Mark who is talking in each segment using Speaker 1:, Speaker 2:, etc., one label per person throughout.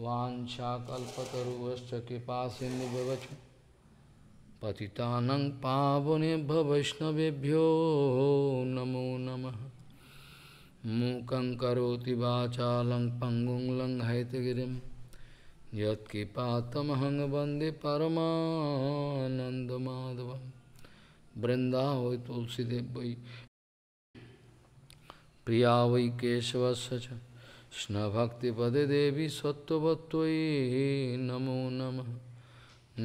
Speaker 1: वाछाकल्पतरुश्च कृपा सिंधुवच पति पावनेभ्य वैष्णवभ्यो नमो नम मूकं करोति वाचालं पङ्गुं लङ्घयतगिरिं यत्कृपातमहं बृंदाव तुलसीदेव प्रिया वै केशवस्य কৃষ্ণভক্তিপদে দেবী সত্যবত্তই নমো নম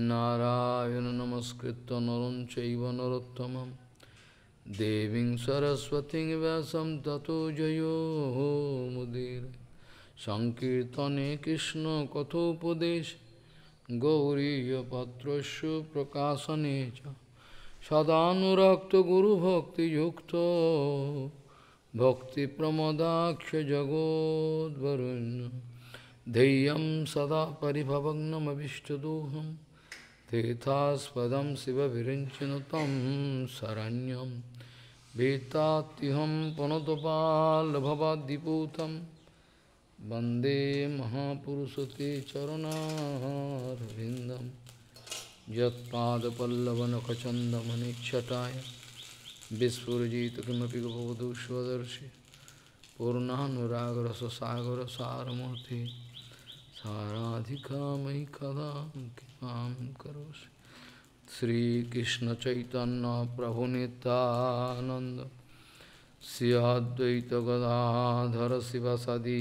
Speaker 1: নারায়ণ নমস্কৃত নরম চৈব নরোত্তম দেবী সরস্বতী ব্যাসম ততো জয়ো মুদির সংকীর্তনে কৃষ্ণ কথোপদেশ গৌরীপত্রস্য প্রকাশনে সদানুরক্ত গুরুভক্তিযুক্ত भक्तिप्रमदाक्षजगोद्वरुन् धैर्यं सदा परिभवग्नमभिष्टदोहं तेथास्पदं शिवभिरिञ्चन तं शरण्यं वेत्तात्यहं पुनतपाल्भवाद्दिपूतं वन्दे महापुरुषते चरणारविन्दं यत्पादपल्लवनखचन्दमनिच्छटाय विस्फुजित किमपि गोबोधु स्वदर्शी पूर्णानुरागरससागर सारमूर्ति साराधिका मयि कदा कृपां करोषि श्रीकृष्णचैतन्यप्रभुनितानन्द शिव सदी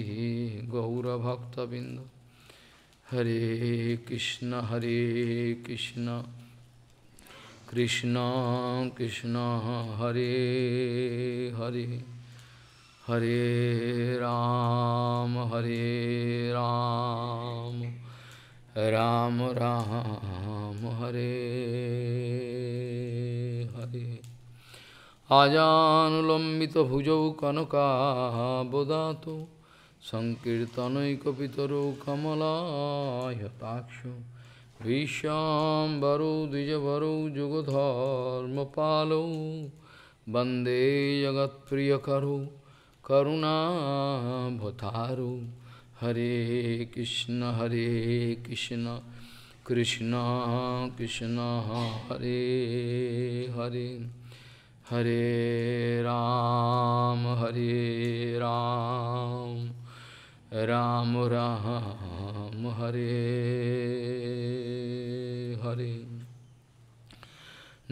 Speaker 1: गौरभक्तबिन्द हरे कृष्ण हरे Krishna Krishna Krishna Hare Hare Hare Ram Hare Ram Ram Ram Hare Hare Ajanulambita bhujau kanaka bodhato Sankirtanai kapitaro kamalaya takshu विश्वाम्बरो जगत प्रिय करो करुणा भतारो हरे कृष्ण हरे कृष्ण कृष्ण कृष्ण हरे हरे हरे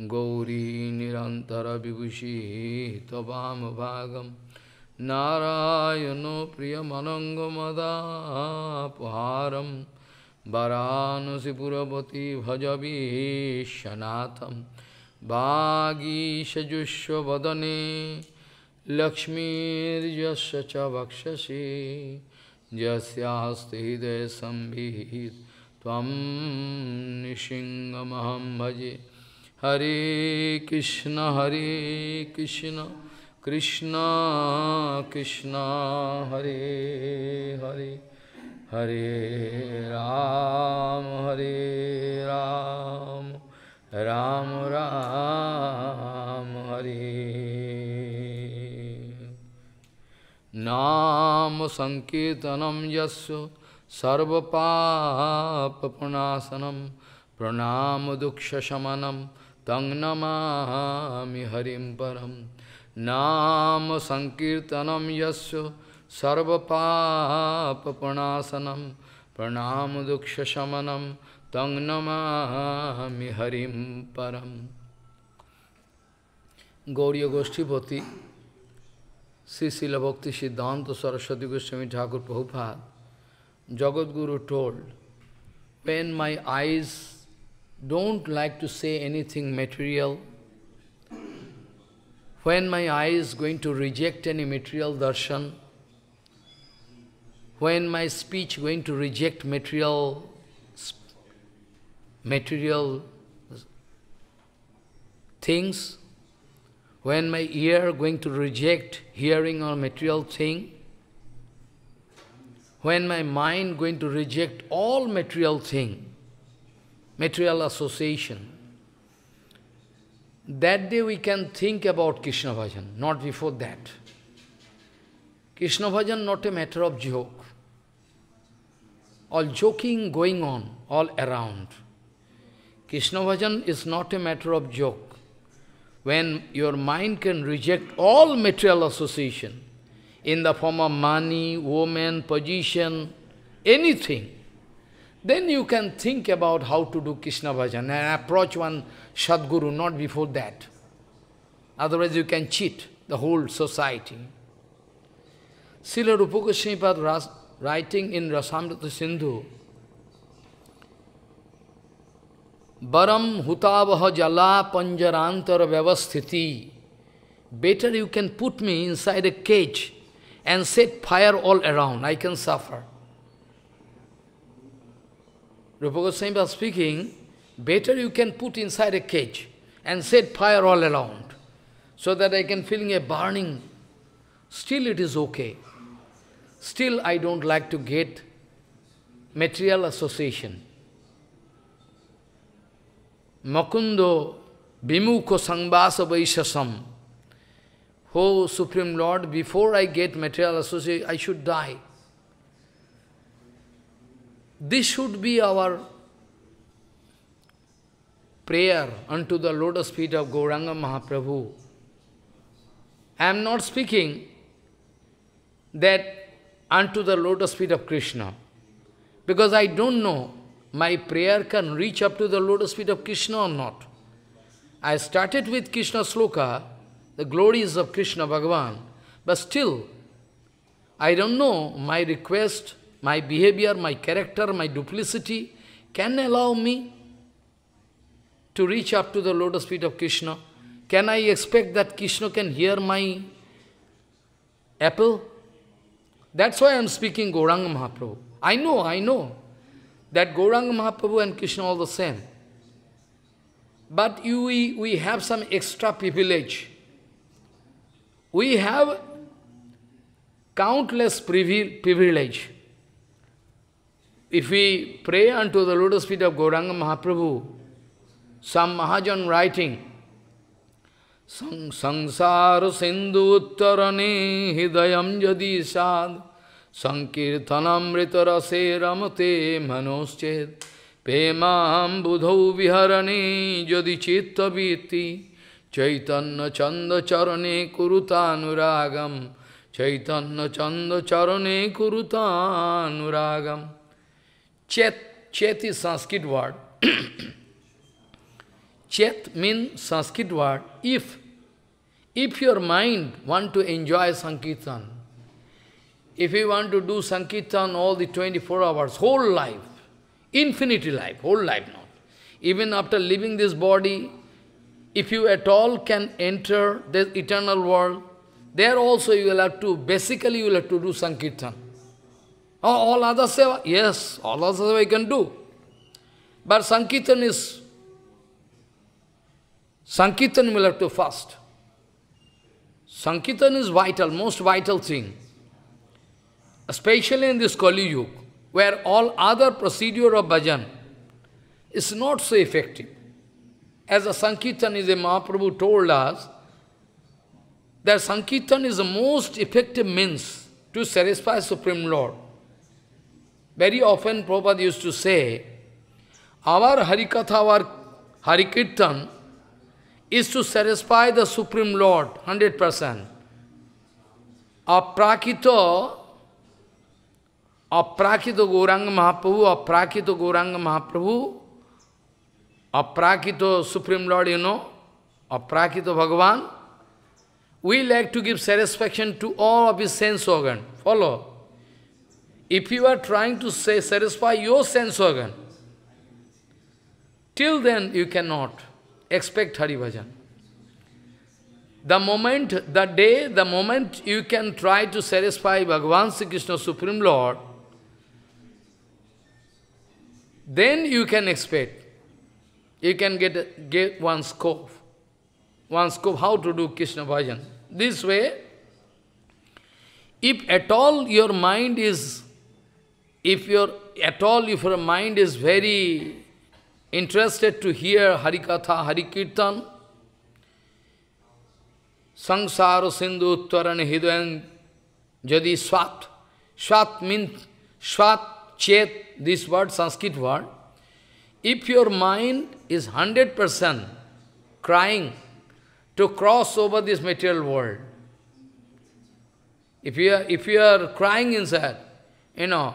Speaker 1: गौरी भागम नारायण नारायणो प्रियमनङ्गमदापहारं वरानसिपुरवती भजवीशनाथं वागीशजुष्वदने लक्ष्मीर्यस्य च वक्षसि यस्यास्ति हृदय त्वं निशिंगमहम भजे Hare Krishna, Hare Krishna, Krishna Krishna, Hare Hare, Hare Ram, Hare Ram, Ram Ram, Hare. Nam Sankirtanam Yasya Sarva Papapunasanam Pranam Duksha Shamanam tang namami harim param nam sankirtanam yasya sarva papapunasanam pranam duksha shamanam tang namami harim param Gauriya Goshtipati, Sri Srila Bhakti Siddhanta Saraswati Goswami Thakur Prabhupada, told, when my eyes don't like to say anything material. When my eye is going to reject any material darshan, when my speech going to reject material, material things, when my ear going to reject hearing or material thing, when my mind going to reject all material thing, material association. That day we can think about Krishna bhajan, not before that. Krishna bhajan not a matter of joke. All joking going on all around. Krishna bhajan is not a matter of joke. When your mind can reject all material association in the form of money, woman, position, anything, then you can think about how to do Krishna bhajan and approach one Sadguru, not before that. Otherwise you can cheat the whole society. Srila Rupa Goswami writing in Rasamrita Sindhu, Baram hutavaha jala panjarantara vyavasthiti. Better you can put me inside a cage and set fire all around. I can suffer. Rupa Goswami was speaking, better you can put inside a cage and set fire all around, so that I can feel a burning. Still it is okay. Still I don't like to get material association. Makundo Bimukho Sangbasa Vaishasam. Oh, Supreme Lord, before I get material association, I should die. This should be our prayer unto the lotus feet of Gauranga Mahaprabhu. I am not speaking that unto the lotus feet of Krishna, because I don't know my prayer can reach up to the lotus feet of Krishna or not. I started with Krishna sloka, the glories of Krishna Bhagavan, but still, I don't know my request my behavior, my character, my duplicity can allow me to reach up to the lotus feet of Krishna? Can I expect that Krishna can hear my apple? That's why I'm speaking Gauranga Mahaprabhu. I know, I know that Gauranga Mahaprabhu and Krishna are the same. But you, we, we have some extra privilege. We have countless privilege. If we pray unto the lotus feet of Gauranga Mahaprabhu, some Mahajan writing, Sangsara sindhu Uttarani hidayam jadi sad, Sankirtanam ritarase ramate manoschet, Pemam budhau viharane jadi chitta viti, Chaitanya chanda charane kurutanuragam, Chaitanya chanda charane kurutanuragam. Chet, Chet is Sanskrit word. Chet means Sanskrit word, if. If your mind want to enjoy Sankirtan, if you want to do Sankirtan all the 24 hours, whole life, infinity life, whole life not. Even after leaving this body, if you at all can enter the eternal world, there also you will have to, basically you will have to do Sankirtan. Oh, all other seva? Yes, all other seva I can do. But Sankirtan is, Sankirtan will have to fast. Sankirtan is vital, most vital thing. Especially in this Kali Yuga, where all other procedure of bhajan is not so effective. As a Sankirtan is a Mahaprabhu told us, that Sankirtan is the most effective means to satisfy Supreme Lord. Very often Prabhupada used to say, our Harikatha, our Harikirtan is to satisfy the Supreme Lord 100%. Aprakito, Aprakito Gauranga Mahaprabhu, Aprakito Gauranga Mahaprabhu, Aprakito Supreme Lord, you know, Aprakito Bhagavan, we like to give satisfaction to all of his sense organs. Follow. If you are trying to say, satisfy your sense organ, till then you cannot expect Hari Bhajan. The moment, the day, the moment you can try to satisfy Bhagavan Sri Krishna Supreme Lord, then you can expect, you can get, get one scope, one scope how to do Krishna Bhajan. This way, if at all your mind is if your at all if your mind is very interested to hear Harikatha, Harikirtan, Sangsara Sindhu Uttaran Hidayan Jadi Swat. Swat means Swat, Chet, this word, Sanskrit word. If your mind is 100% crying to cross over this material world, if you are, if you are crying inside, you know,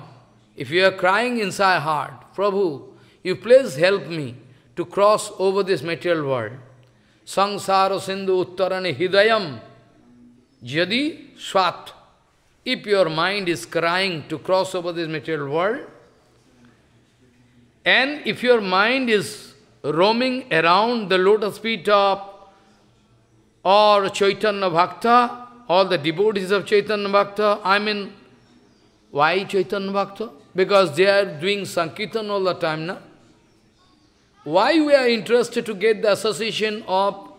Speaker 1: if you are crying inside heart, Prabhu, you please help me to cross over this material world. Sangsara sindhu uttarani hidayam jadi swat. If your mind is crying to cross over this material world, and if your mind is roaming around the lotus feet of or Chaitanya Bhakta, all the devotees of Chaitanya Bhakta, I mean, why Chaitanya Bhakta? because they are doing Sankirtan all the time now. Why we are interested to get the association of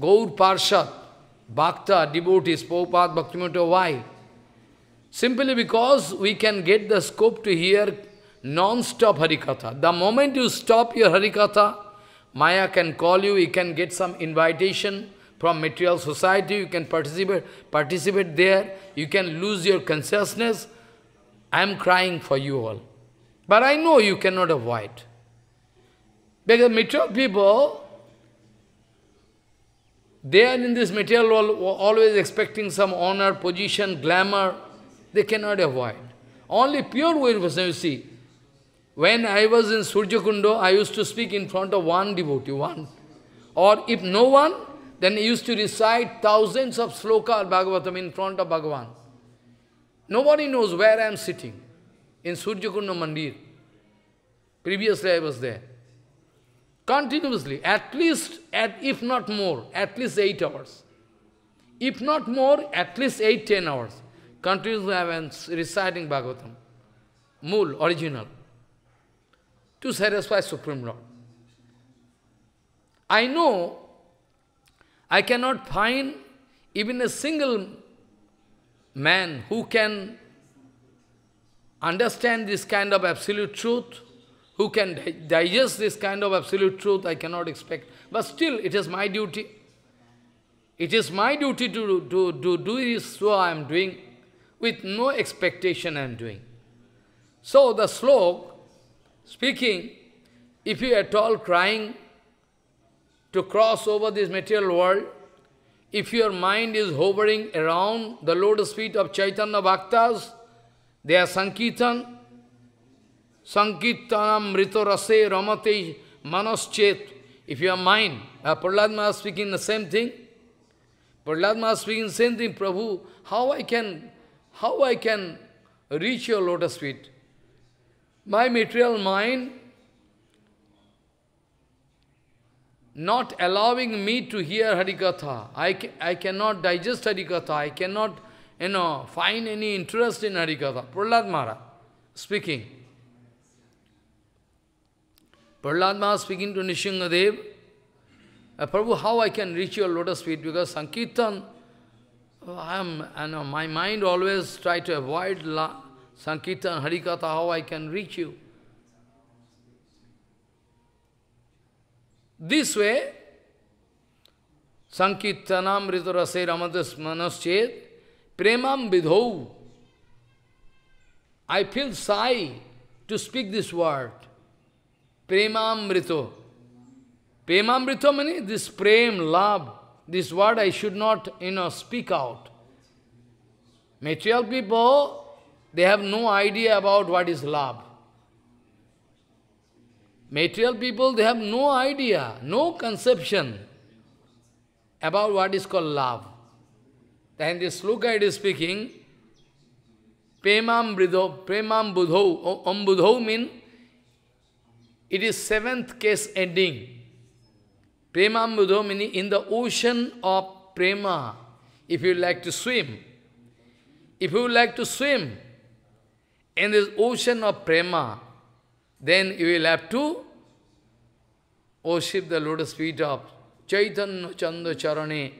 Speaker 1: Gaur Parshad, Bhakta, devotees, Prabhupada, bhaktimata? why? Simply because we can get the scope to hear non-stop Harikatha. The moment you stop your Harikatha, Maya can call you, you can get some invitation from material society, you can participate, participate there, you can lose your consciousness, I am crying for you all. But I know you cannot avoid. Because material people, they are in this material world always expecting some honor, position, glamour. They cannot avoid. Only pure Vairvasana, you see. When I was in Kundo, I used to speak in front of one devotee, one. Or if no one, then I used to recite thousands of sloka or Bhagavatam in front of Bhagavan. Nobody knows where I am sitting, in Surjakunda Mandir. Previously I was there. Continuously, at least, at, if not more, at least 8 hours. If not more, at least 8-10 hours. Continuously I am reciting Bhagavatam, Mool, original, to satisfy Supreme Lord. I know I cannot find even a single man who can understand this kind of absolute truth, who can digest this kind of absolute truth, I cannot expect. But still, it is my duty. It is my duty to, to, to do this, so I am doing, with no expectation I am doing. So the slok, speaking, if you at all crying to cross over this material world, if your mind is hovering around the lotus feet of Chaitanya Bhaktas, they are Sankirtan, Sankirtanam Ritorase Ramate Manaschet. If your mind, uh, Prahlad Maharaj speaking the same thing, Prahlad Maharaj speaking same thing, Prabhu, how I can, how I can reach your lotus feet? My material mind not allowing me to hear Harikatha. I, ca I cannot digest Harikatha. I cannot, you know, find any interest in Harikatha. Prahlad Maharaj speaking. Prahlad Maharaj speaking to Nishingadev, uh, Prabhu, how I can reach your lotus feet? Because Sankirtan, I am, you know, my mind always try to avoid La Sankirtan, Harikatha, how I can reach you. This way, Sankirtanam Ritarase Ramadas Manaschet Premam Vidhau. I feel sigh to speak this word. Premamrito. Premamrito means this prem, love. This word I should not, you know, speak out. Material people, they have no idea about what is love. Material people, they have no idea, no conception about what is called love. Then this sloka is speaking, Premam Bridho, Premam Budho, Om Budho means it is seventh case ending. Premam Budho meaning in the ocean of Prema, if you like to swim, if you like to swim in this ocean of Prema, then you will have to worship the lotus feet of Chaitanya Chanda Charane.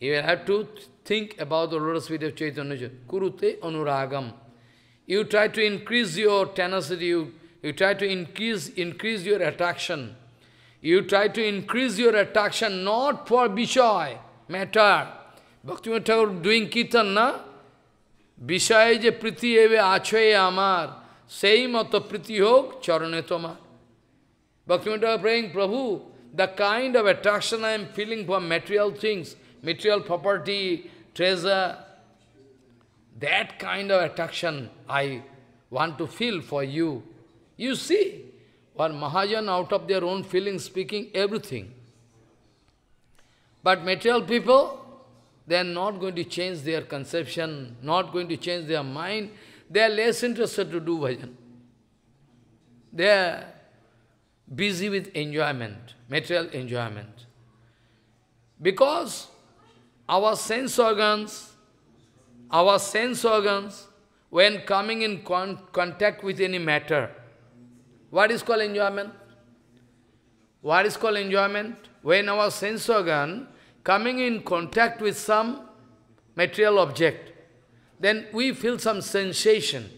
Speaker 1: You will have to think about the lotus feet of Chaitanya Kurute Anuragam. You try to increase your tenacity, you, you try to increase, increase your attraction. You try to increase your attraction not for Vishaya matter. Bhakti Thakur doing Kitana. na? je priti eve achaya amar. Sei mata priti hog charane tomar. Bhaktivinoda praying, Prabhu, the kind of attraction I am feeling for material things, material property, treasure, that kind of attraction I want to feel for you. You see, or Mahajan out of their own feelings speaking everything. But material people, they are not going to change their conception, not going to change their mind they are less interested to do bhajan. They are busy with enjoyment, material enjoyment. Because our sense organs, our sense organs, when coming in con contact with any matter, what is called enjoyment? What is called enjoyment? When our sense organ coming in contact with some material object, then we feel some sensation.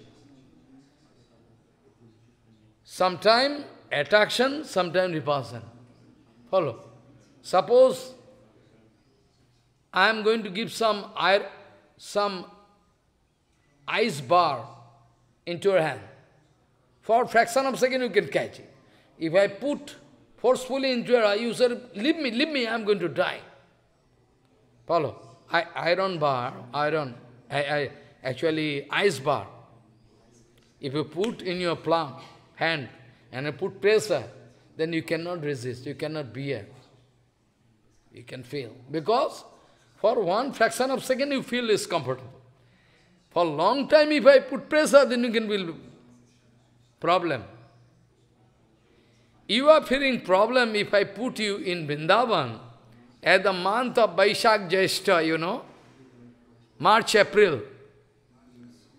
Speaker 1: Sometime attraction, sometime repulsion. Follow. Suppose I am going to give some iron, some ice bar into your hand. For fraction of second you can catch it. If I put forcefully into your eye, you say, leave me, leave me, I am going to die. Follow. I, iron bar, iron, I, I, actually ice bar. If you put in your palm, hand, and you put pressure, then you cannot resist, you cannot bear. You can feel. Because for one fraction of second you feel is comfortable. For long time if I put pressure, then you can feel problem. You are feeling problem if I put you in Vrindavan at the month of Vaishak Jyeshta, you know, March, April.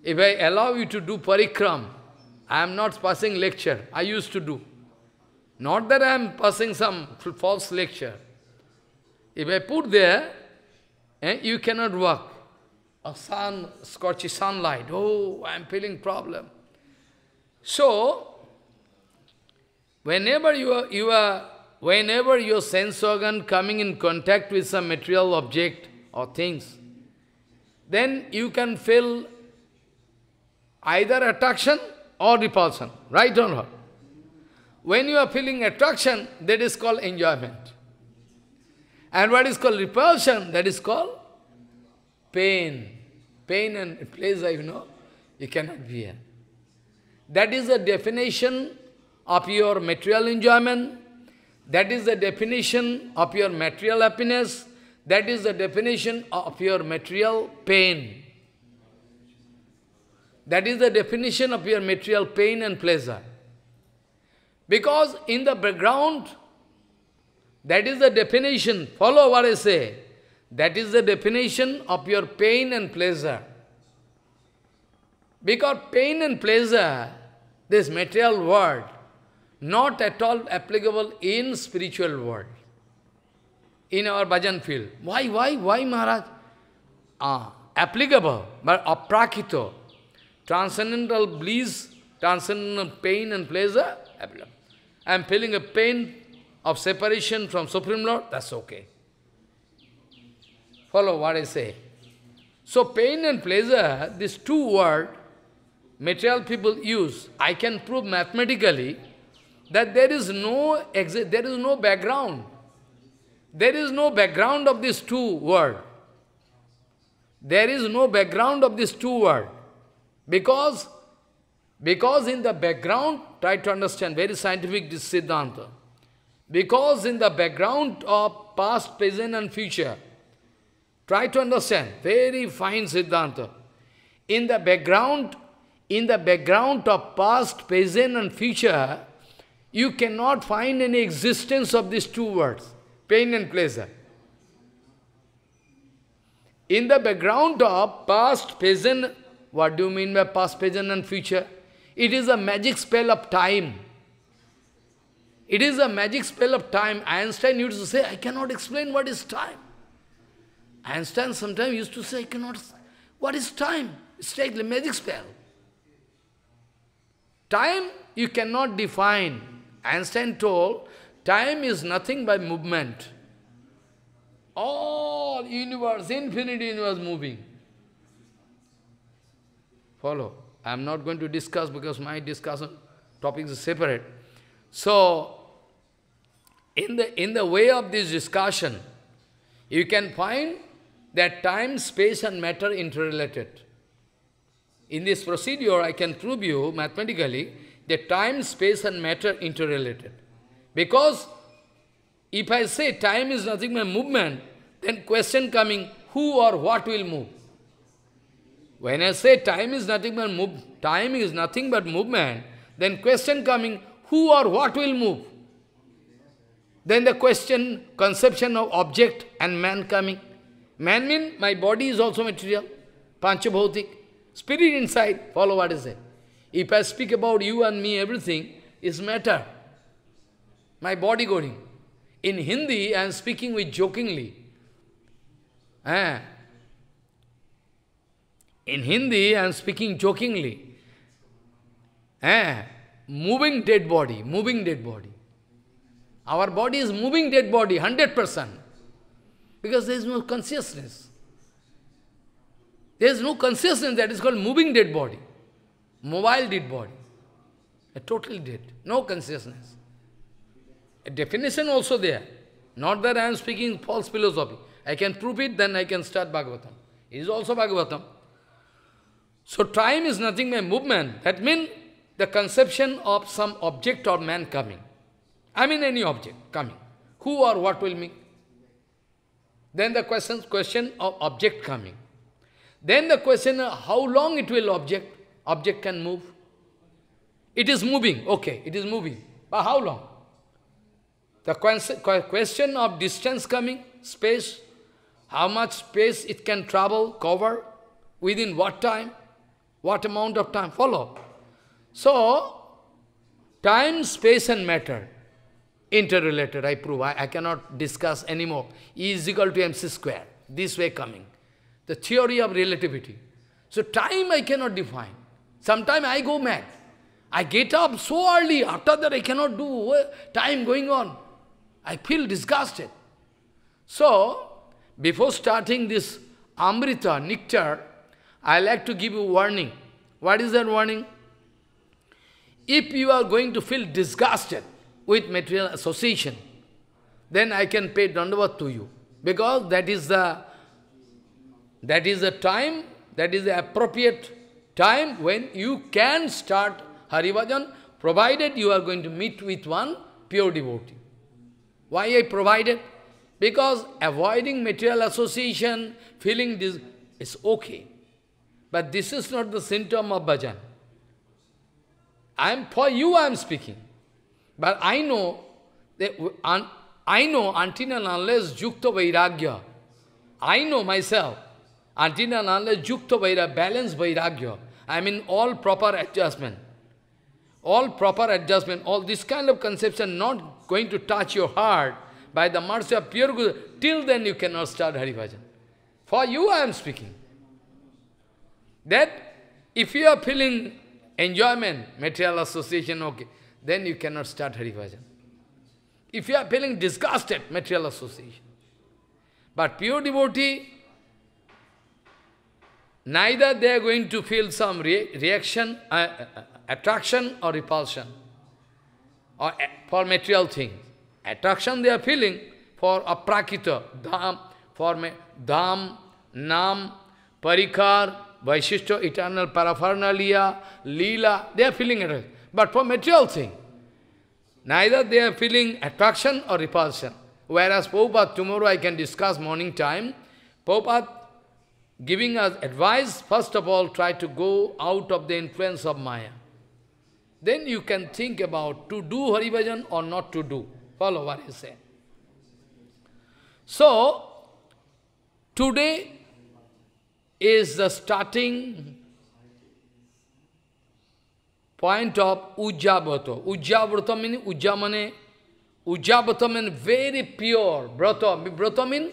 Speaker 1: If I allow you to do parikram, I am not passing lecture. I used to do. Not that I am passing some false lecture. If I put there, eh, you cannot work. A sun, scorchy sunlight. Oh, I am feeling problem. So, whenever you are, you are, whenever your sense organ coming in contact with some material object or things, then you can feel either attraction or repulsion, right or not? When you are feeling attraction, that is called enjoyment. And what is called repulsion, that is called pain. Pain and pleasure, you know, you cannot bear. That is the definition of your material enjoyment. That is the definition of your material happiness. That is the definition of your material pain. That is the definition of your material pain and pleasure. Because in the background, that is the definition, follow what I say. That is the definition of your pain and pleasure. Because pain and pleasure, this material world, not at all applicable in spiritual world in our bhajan field. Why, why, why Maharaj? Ah, applicable, but aprakito. Transcendental bliss, transcendental pain and pleasure, I am feeling a pain of separation from Supreme Lord, that's okay. Follow what I say. So pain and pleasure, these two words, material people use, I can prove mathematically that there is no exit, there is no background. There is no background of these two words. There is no background of these two words. Because, because in the background, try to understand, very scientific this Siddhanta. Because in the background of past, present and future, try to understand, very fine Siddhanta. In the background, in the background of past, present and future, you cannot find any existence of these two words pain and pleasure. In the background of past, present, what do you mean by past, present and future? It is a magic spell of time. It is a magic spell of time. Einstein used to say, I cannot explain what is time. Einstein sometimes used to say, I cannot, what is time? It's like a magic spell. Time you cannot define. Einstein told, Time is nothing but movement. All universe, infinite universe moving. Follow. I am not going to discuss because my discussion topics is separate. So, in the, in the way of this discussion, you can find that time, space and matter interrelated. In this procedure, I can prove you mathematically that time, space and matter interrelated. Because if I say time is nothing but movement, then question coming, who or what will move? When I say time is nothing but move, time is nothing but movement, then question coming, who or what will move? Then the question, conception of object and man coming. Man mean my body is also material, panchabhautik. Spirit inside, follow what is it. If I speak about you and me, everything is matter my body going. In Hindi, I am speaking with jokingly. Eh? In Hindi, I am speaking jokingly. Eh? Moving dead body, moving dead body. Our body is moving dead body, 100%. Because there is no consciousness. There is no consciousness that is called moving dead body. Mobile dead body. A totally dead. No consciousness definition also there. Not that I am speaking false philosophy. I can prove it, then I can start Bhagavatam. It is also Bhagavatam. So time is nothing but movement. That means the conception of some object or man coming. I mean any object coming. Who or what will mean? Then the question, question of object coming. Then the question uh, how long it will object. Object can move. It is moving, okay, it is moving. But how long? The question of distance coming, space, how much space it can travel, cover, within what time, what amount of time, follow. So, time, space and matter, interrelated, I prove, I, I cannot discuss anymore. E is equal to mc square, this way coming. The theory of relativity. So time I cannot define. Sometimes I go mad. I get up so early, after that I cannot do uh, time going on. I feel disgusted. So, before starting this Amrita, nectar, I like to give you warning. What is that warning? If you are going to feel disgusted with material association, then I can pay dandavat to you. Because that is the that is the time, that is the appropriate time when you can start Harivajan, provided you are going to meet with one pure devotee. Why I provided? Because avoiding material association, feeling this is okay. But this is not the symptom of bhajan. I am for you I am speaking. But I know that un, I know until and unless Jukta Vairagya. I know myself. Until and unless Jukta Vairagya, Vairagya. I mean all proper adjustment. All proper adjustment, all this kind of conception not going to touch your heart by the mercy of pure Guru, till then you cannot start Hari Bhajan. For you I am speaking. That if you are feeling enjoyment, material association, okay, then you cannot start Hari Bhajan. If you are feeling disgusted, material association. But pure devotee, neither they are going to feel some re reaction, uh, uh, uh attraction or repulsion or for material things. Attraction they are feeling for a prakita, dham, for me, dham, nam, parikar, vaishishto, eternal paraphernalia, lila, they are feeling it. But for material thing, neither they are feeling attraction or repulsion. Whereas Prabhupada, tomorrow I can discuss morning time, Prabhupada giving us advice, first of all, try to go out of the influence of Maya. Then you can think about to do bhajan or not to do. Follow what he said. So, today is the starting point of Ujjabhata. Ujjabhata means Ujjamane. Ujjabhata means very pure. Brata, brata means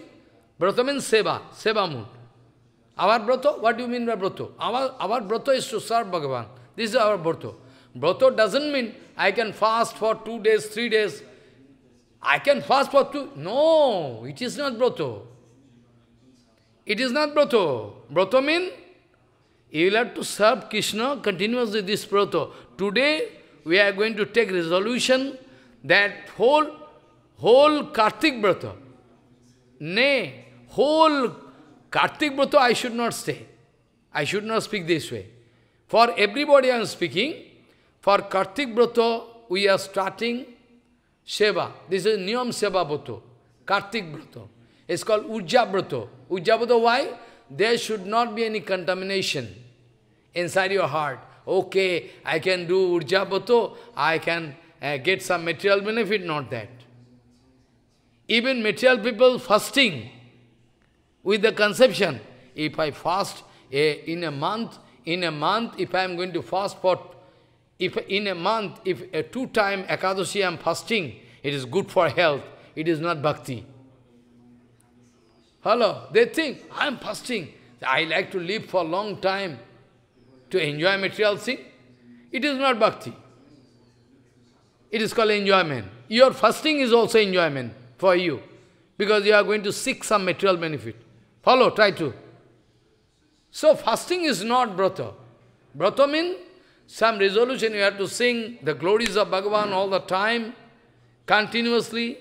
Speaker 1: Brata means seva, seva mood. Our brata, what do you mean by brata? Our, our brata is to serve Bhagavan. This is our brata. Brahto doesn't mean I can fast for two days, three days. I can fast for two. No, it is not brahto. It is not brahto. Brahto means you will have to serve Krishna continuously this brahto. Today, we are going to take resolution that whole, whole Kartik brahto, nay, whole Kartik brahto I should not say. I should not speak this way. For everybody I am speaking, for Kartik Brata, we are starting Seva. This is Niyam Seva Brata, Kartik Brata. It's called Ujja Brata. Ujja Brata, why? There should not be any contamination inside your heart. Okay, I can do Ujja Brata, I can uh, get some material benefit, not that. Even material people fasting with the conception, if I fast eh, in a month, in a month, if I am going to fast for if in a month, if a two time Ekadashi I am fasting, it is good for health, it is not bhakti. Hello, they think, I am fasting, I like to live for a long time to enjoy material thing. It is not bhakti. It is called enjoyment. Your fasting is also enjoyment for you, because you are going to seek some material benefit. Follow, try to. So fasting is not brata. Brata means some resolution you have to sing the glories of Bhagavan all the time, continuously.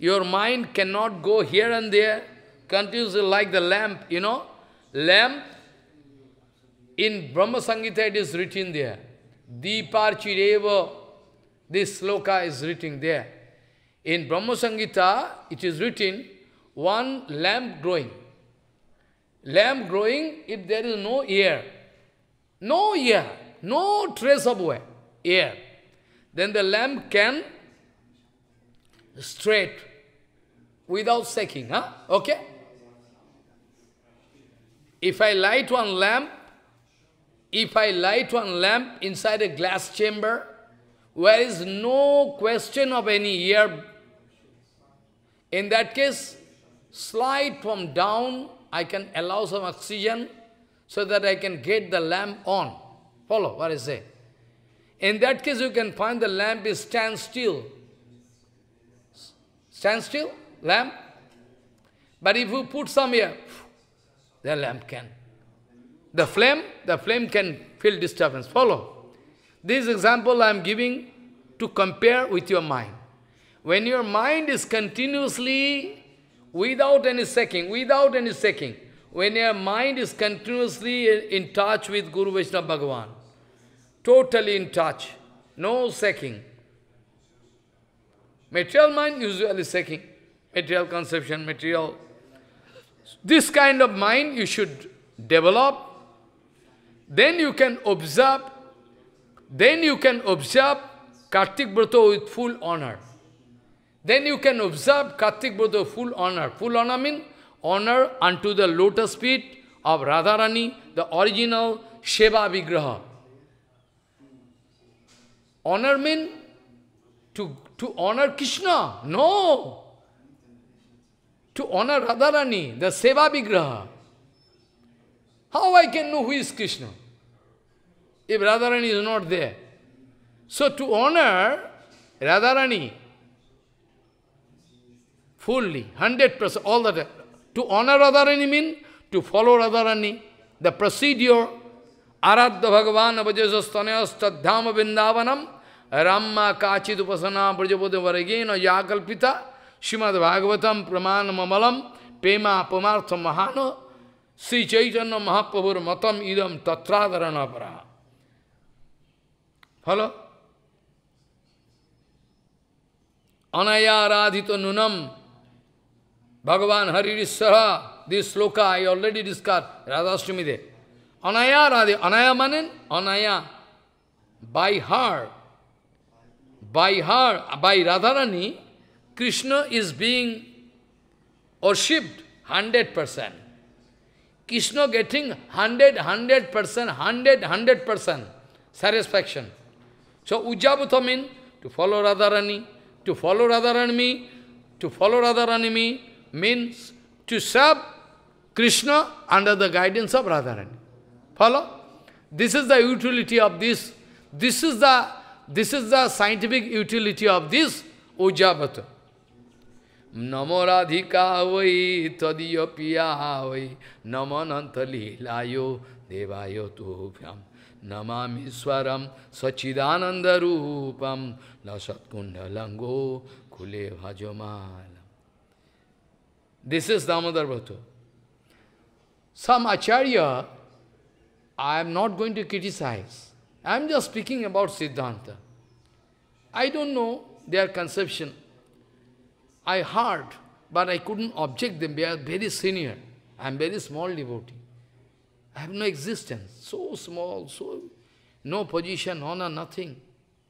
Speaker 1: Your mind cannot go here and there, continuously like the lamp, you know. Lamp, in Brahma Sangita it is written there. Chireva. this sloka is written there. In Brahma Sangita, it is written, one lamp growing. Lamp growing if there is no air. No air no trace of air. Then the lamp can straight without shaking, huh? Okay? If I light one lamp, if I light one lamp inside a glass chamber, where is no question of any air, in that case, slide from down, I can allow some oxygen so that I can get the lamp on. Follow what I say. In that case, you can find the lamp is stand still. Stand still, lamp. But if you put some air, the lamp can. The flame, the flame can feel disturbance. Follow. This example I am giving to compare with your mind. When your mind is continuously, without any second, without any second, when your mind is continuously in touch with Guru Vishnu Bhagavan, totally in touch, no seeking. Material mind usually seeking, material conception, material. This kind of mind you should develop, then you can observe, then you can observe Kartik Brata with full honor. Then you can observe Kartik Brata full honor. Full honor means honor unto the lotus feet of Radharani, the original Sheva Vigraha. Honor mean to, to honor Krishna? No! To honor Radharani, the Seva Vigraha. How I can know who is Krishna? If Radharani is not there. So to honor Radharani, fully, 100%, all the time. To honor Radharani means to follow Radharani, the procedure, Aradha Bhagavan Abhajasastanayas Tadhyama Vrindavanam Ramma Kachid Upasana Brajabodha Varagena Yakalpita Srimad Bhagavatam Pramanam Mamalam Pema Apamartha Mahano Sri Chaitanya Mahaprabhur Matam Idam Tatradharana Paraha. Hello? Anaya Radhita Nunam Bhagavan Hari Haririssara, this sloka I already discussed, Radhashtami Deva. Anaya Radhe, Anaya manen, Anaya. By her, by her, by Radharani, Krishna is being worshipped 100%. Krishna getting 100, 100%, 100, 100% satisfaction. So Ujjabuta means to follow Radharani. To follow Radharani to follow Radharani means to serve Krishna under the guidance of Radharani. Hello. This is the utility of this. This is the, this is the scientific utility of this Ujjabhata. Namo Radhika Avai Tadiyo Piya Avai Namananta Lilayo Devayo Tuhukyam Namami Swaram Sachidananda Rupam Lasat Kundalango Kule Vajamalam This is Damodar Bhattu. Some Acharya I am not going to criticize. I am just speaking about Siddhanta. I don't know their conception. I heard, but I couldn't object them. They are very senior. I am very small devotee. I have no existence. So small, so no position, honor, nothing.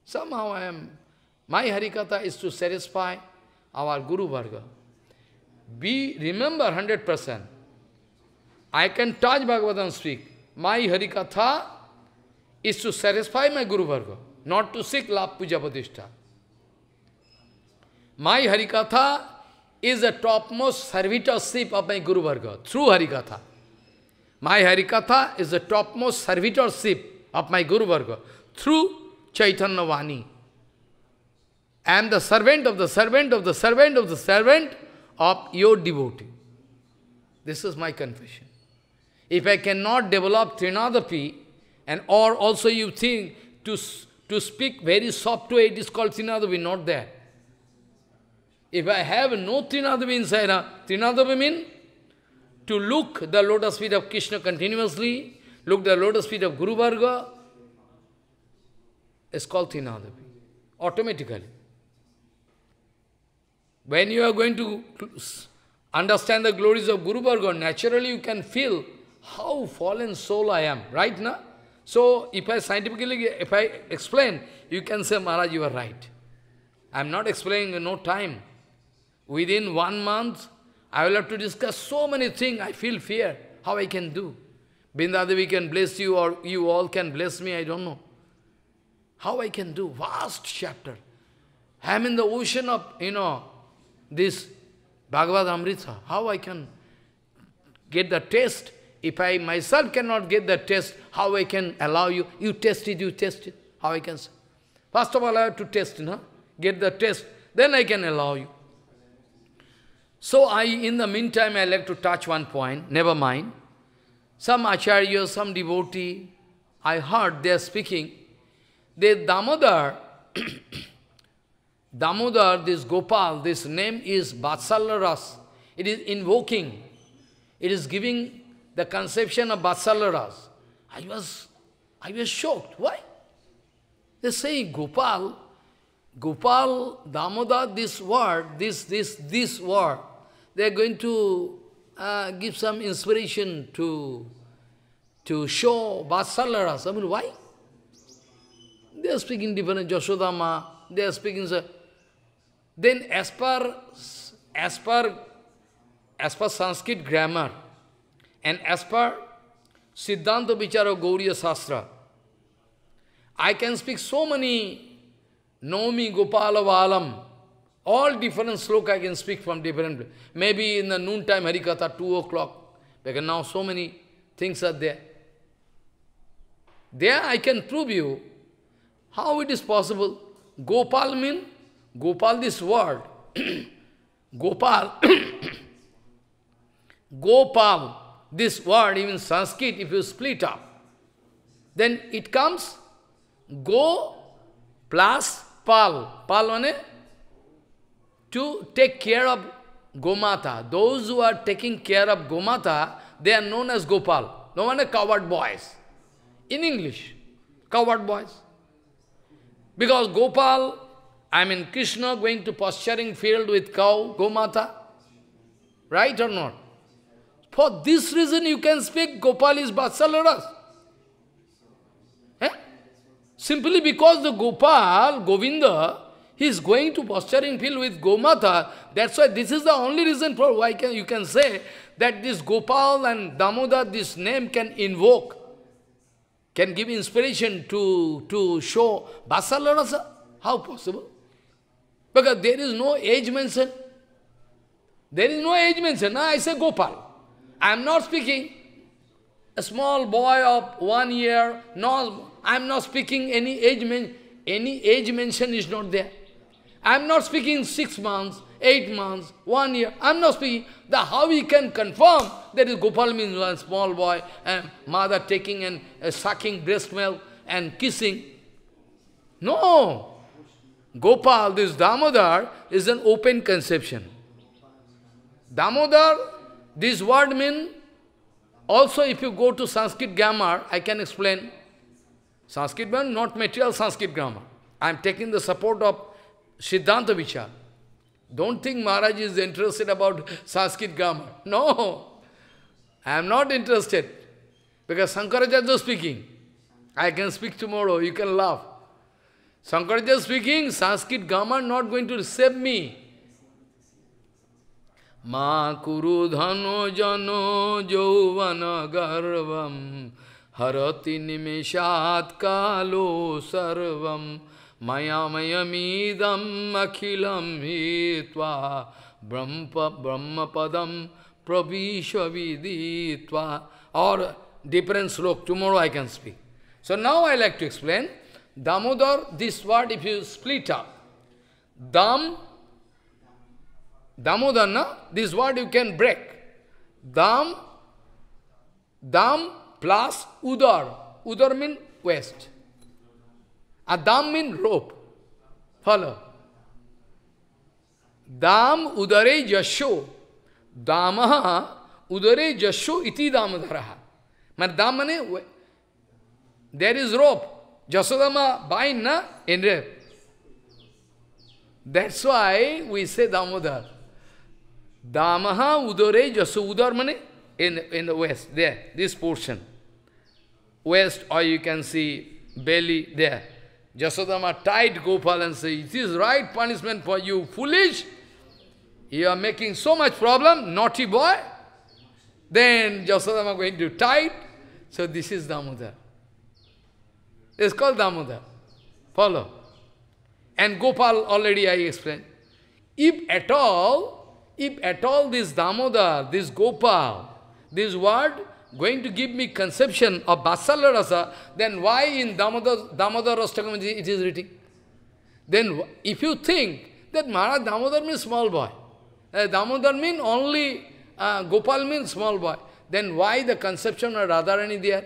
Speaker 1: Somehow I am. My Harikatha is to satisfy our Guru Varga. Be, remember 100%. I can touch Bhagavatam speak. My harikatha is to satisfy my guruvarga not to seek labha puja pratishtha my harikatha is a topmost servitorship of my guruvarga through harikatha my harikatha is a topmost servitorship of my guruvarga through Chaitanya vani I am the servant of the servant of the servant of the servant of your डिबोटी this is my confusion If I cannot develop Trinadapi, and or also you think to, to speak very soft way, it is called Trinadapi, not there. If I have no Trinadapi inside, Trinadapi means to look the lotus feet of Krishna continuously, look the lotus feet of Guru Bhagavat. It is called Trinadapi, automatically. When you are going to understand the glories of Guru Bhagavat, naturally you can feel how fallen soul I am, right now? So, if I scientifically, if I explain, you can say, Maharaj, you are right. I am not explaining in no time. Within one month, I will have to discuss so many things. I feel fear. How I can do? Bindadevi can bless you or you all can bless me, I don't know. How I can do? Vast chapter. I am in the ocean of, you know, this Bhagavad Amrita. How I can get the taste? If I myself cannot get the test, how I can allow you? You test it, you test it. How I can say? First of all, I have to test, no? get the test, then I can allow you. So I, in the meantime, I like to touch one point, never mind. Some acharya, some devotee, I heard they are speaking, The Damodar, Damodar, this Gopal, this name is Vatsalya It is invoking, it is giving the conception of Basalaras, I was, I was shocked. Why? They say Gopal, Gopal, Damodar, this word, this, this, this word, they are going to uh, give some inspiration to, to show Basalaras. I mean, why? They are speaking different, Jashodama, they are speaking, so, then as per, as per, as per Sanskrit grammar, and as per Siddhanta Vichara Gauriya Sastra, I can speak so many Nomi Gopala Valam, all different sloka I can speak from different Maybe in the noontime Harikatha, 2 o'clock, because now so many things are there. There I can prove you how it is possible. Gopal means Gopal this word. Gopal. Gopal. This word, even Sanskrit, if you split up, then it comes go plus pal. Pal one to take care of Gomata. Those who are taking care of Gomata, they are known as Gopal. No one are coward boys. In English, coward boys. Because Gopal, I mean Krishna going to posturing field with cow, Gomata. Right or not? For this reason you can speak Gopal is Vatsalras. Eh? Simply because the Gopal, Govinda, he is going to posturing field with Gomata. That's why this is the only reason for why can, you can say that this Gopal and Damodar, this name can invoke, can give inspiration to, to show Vasalarasa. How possible? Because there is no age mentioned. There is no age mentioned. Now I say Gopal. I am not speaking. A small boy of one year, no, I am not speaking any age, any age mention is not there. I am not speaking six months, eight months, one year. I am not speaking. The how he can confirm that is Gopal means one small boy and mother taking and uh, sucking breast milk and kissing. No. Gopal, this Damodar, is an open conception. Damodar this word means, also if you go to Sanskrit grammar, I can explain. Sanskrit grammar, not material Sanskrit grammar. I am taking the support of Siddhanta Vichar. Don't think Maharaj is interested about Sanskrit grammar. No, I am not interested. Because Sankaracharya is speaking. I can speak tomorrow, you can laugh. Sankaracharya speaking, Sanskrit grammar not going to save me. मा कुरु धनो जनो जौवन गर्व हरति निमेषात् कालो सर्व मयामयमीदमखिल हेत्वा ब्रह्म ब्रह्म पदम प्रवीश विदित्वा और different shloka tomorrow I can speak so now I like to explain Damodar this word if you split up dam Damodarna, this word you can break. Dam, dam plus udar. Udar means waist. dam means rope. Follow. Dam udare jasho. Damaha udare jasho iti damodaraha. Man dam mane, there is rope. Jasodama bind na in rape. That's why we say Damodara. Damaha udore jasu udar mane in, in the west, there, this portion. West or you can see belly there. Jasodama tied Gopal and say, it is right punishment for you, foolish. You are making so much problem, naughty boy. Then Jasodama going to tight. So this is Damodar. It's called Damodar. Follow. And Gopal already I explained. If at all if at all this Damodar, this Gopal, this word going to give me conception of Basala Rasa, then why in Damodar, Damodar it is written? Then if you think that Maharaj Damodar means small boy, uh, Damodar means only, uh, Gopal means small boy, then why the conception of Radharani there?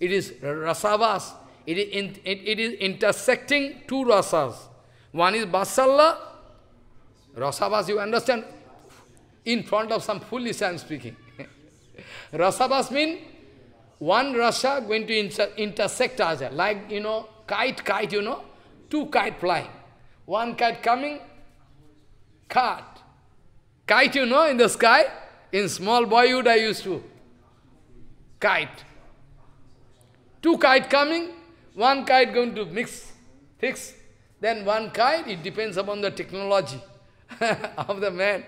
Speaker 1: It is Rasavas. It is, in, it, it is intersecting two rasas. One is Basala, Rasavas, you understand? in front of some foolish I am speaking. Rasabas means one Russia going to inter intersect other, like, you know, kite, kite, you know, two kite flying. One kite coming, kite. Kite, you know, in the sky, in small boyhood I used to, kite. Two kite coming, one kite going to mix, fix. Then one kite, it depends upon the technology of the man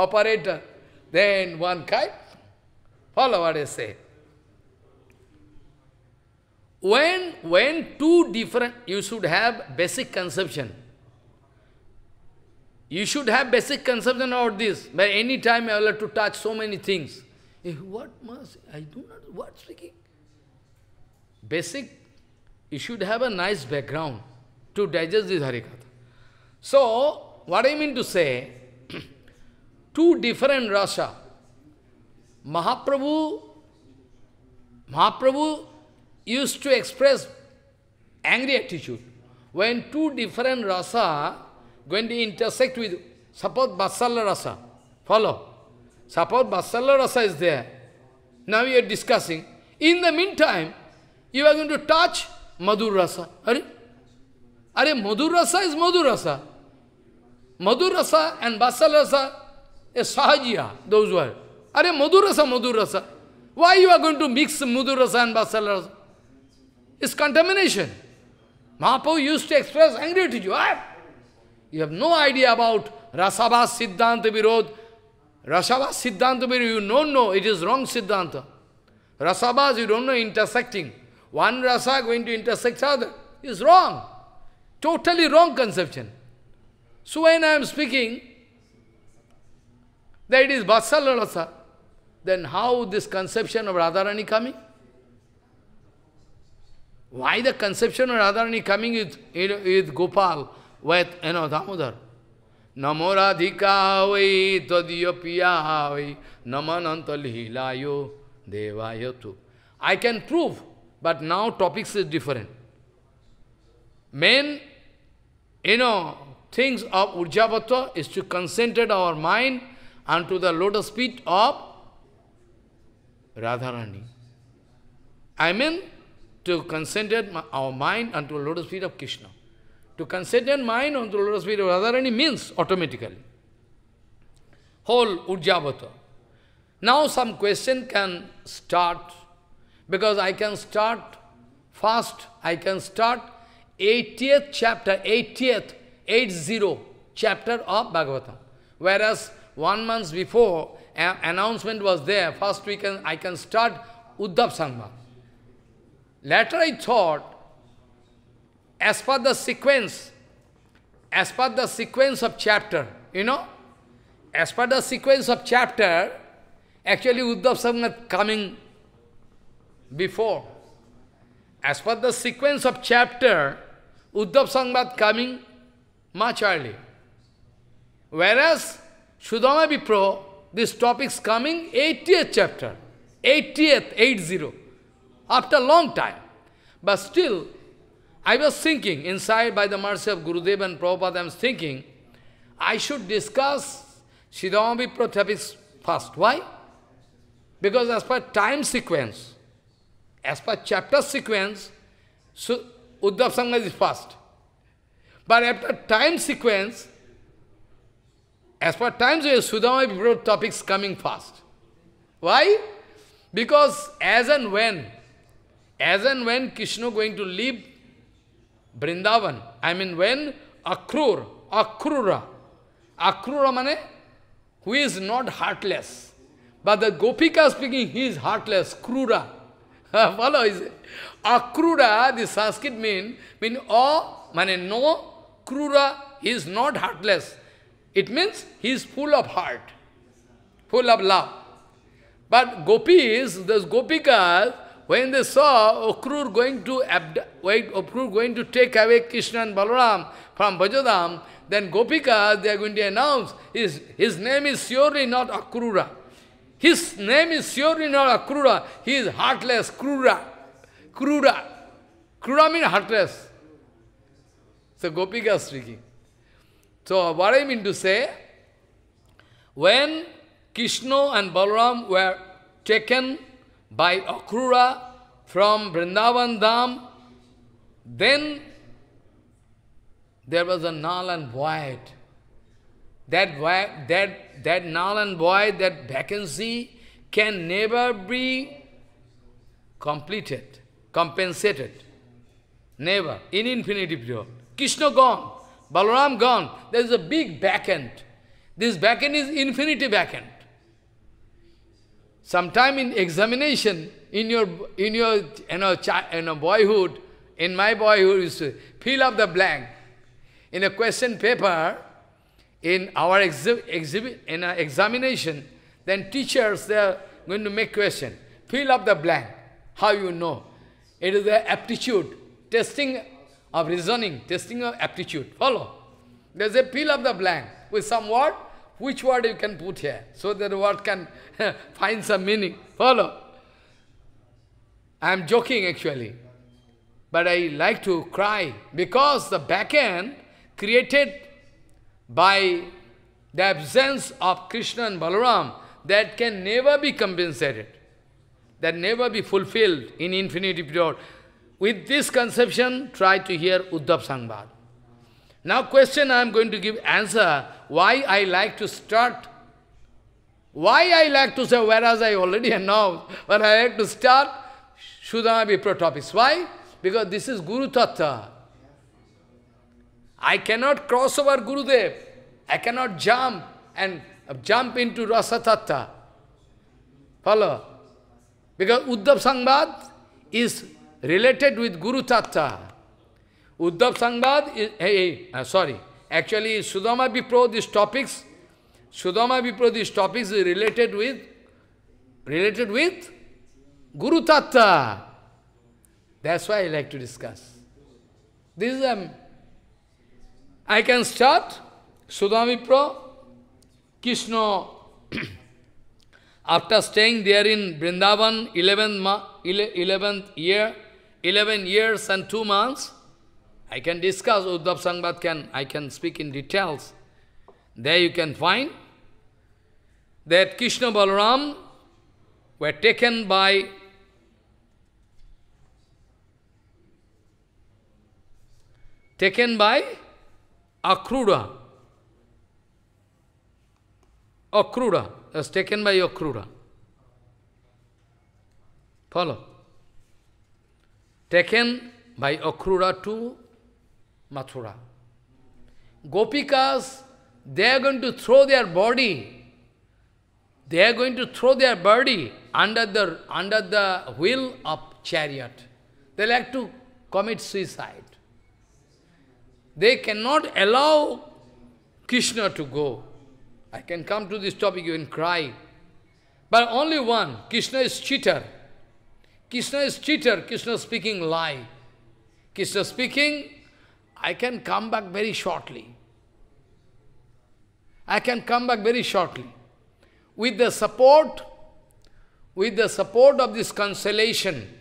Speaker 1: operator. Then one guy. Follow what I say. When, when two different, you should have basic conception. You should have basic conception about this. By any time I have to touch so many things. Eh, what must, I do not, what speaking? Basic, you should have a nice background to digest this Harikatha. So, what I mean to say, two different rasa. Mahaprabhu, Mahaprabhu used to express angry attitude. When two different rasa going to intersect with, suppose Vatsala rasa, follow. Suppose Vatsala rasa is there. Now you are discussing. In the meantime, you are going to touch Madhur rasa. Are, are Madhur rasa is Madhur rasa. Madhur rasa and Vatsala rasa a sahajiya, those were. Are madurasa, madurasa. Why you are going to mix madurasa and basalrasa? It's contamination. Mahaprabhu used to express anger to you. Ah, you have no idea about Rasava Siddhanta Virod. Rasava Siddhanta Virod, you don't know, it is wrong Siddhanta. Rasavas, you don't know, intersecting. One rasa going to intersect other is wrong. Totally wrong conception. So when I am speaking, that is Vatsala Rasa. Then how this conception of Radharani coming? Why the conception of Radharani coming with, with Gopal, with, you know, Damodar? Namo Radhika namanantal hilayo devayatu. I can prove, but now topics is different. Main, you know, things of Urjavattva is to concentrate our mind unto the lotus feet of Radharani. I mean, to concentrate our mind unto the lotus feet of Krishna. To concentrate mind unto the lotus feet of Radharani means automatically. Whole Ujjavata. Now some question can start, because I can start first, I can start 80th chapter, 80th, 80 chapter of Bhagavatam. Whereas one month before, announcement was there, first weekend I can start Uddhav Sangha. Later I thought, as per the sequence, as per the sequence of chapter, you know, as per the sequence of chapter, actually Uddhav Sangha coming before. As per the sequence of chapter, Uddhav Sangha coming much earlier. Whereas Sudama Vipro, this topic is coming 80th chapter, 80th, 80, after a long time. But still, I was thinking, inside by the mercy of Gurudev and Prabhupada, I was thinking, I should discuss Siddhama Vipra topics first. Why? Because as per time sequence, as per chapter sequence, so Uddhav Sangha is first. But after time sequence, as per times, Sudama Vibhor topics coming fast. Why? Because as and when, as and when Krishna going to leave Brindavan, I mean when Akrur, Akrura, Akrura mane, who is not heartless. But the Gopika speaking, he is heartless, Krura. Follow is Akrura, the Sanskrit mean, mean O, mane no, Krura, he is not heartless. It means he is full of heart, full of love. But gopis, those gopikas, when they saw Okrur going to wait, Okrur going to take away Krishna and Balaram from Bajodam, then gopikas, they are going to announce his, his name is surely not Akrura. His name is surely not Akrura. He is heartless, Krura. Krura. Krura means heartless. So Gopika speaking. So what I mean to say, when Krishna and Balaram were taken by Akrura from Vrindavan Dham, then there was a null and void. That, void, that, that null and void, that vacancy can never be completed, compensated. Never, in infinity period. Krishna gone. Balaram gone. There is a big back end. This back end is infinity back end. Sometime in examination, in your in your you know, chi, you boyhood, in my boyhood, used to fill up the blank. In a question paper, in our exhibit, exhibit in an examination, then teachers they are going to make question. Fill up the blank. How you know? It is the aptitude testing of reasoning, testing of aptitude. Follow? There's a fill of the blank with some word, which word you can put here, so that the word can find some meaning. Follow? I am joking actually. But I like to cry because the back end created by the absence of Krishna and Balaram that can never be compensated, that never be fulfilled in infinity period. With this conception, try to hear Uddhav Sangbad. Now question I am going to give answer, why I like to start, why I like to say, whereas I already announced, but I like to start, Sudhanavi Protopis. Why? Because this is Guru Tattva. I cannot cross over Gurudev. I cannot jump and jump into Rasa Tattva. Follow? Because Uddhav Sangbad is related with Guru Tattva. Uddhav Sangbad, is, hey, hey, uh, sorry, actually Sudama Vipro, these topics, Sudama Vipro, these topics is related with, related with Guru Tattva. That's why I like to discuss. This is, um, I can start Sudama Vipro, Krishna, after staying there in Vrindavan 11th, 11th year, 11 years and 2 months, I can discuss, Uddhav Sangbad. can, I can speak in details. There you can find that Krishna Balaram were taken by taken by Akruda. Akruda was taken by Akruda. Follow taken by Akrura to Mathura. Gopikas, they are going to throw their body, they are going to throw their body under the, under the wheel of chariot. They like to commit suicide. They cannot allow Krishna to go. I can come to this topic, you can cry. But only one, Krishna is cheater. Krishna is cheater, Krishna speaking lie. Krishna speaking, I can come back very shortly. I can come back very shortly. With the support, with the support of this consolation,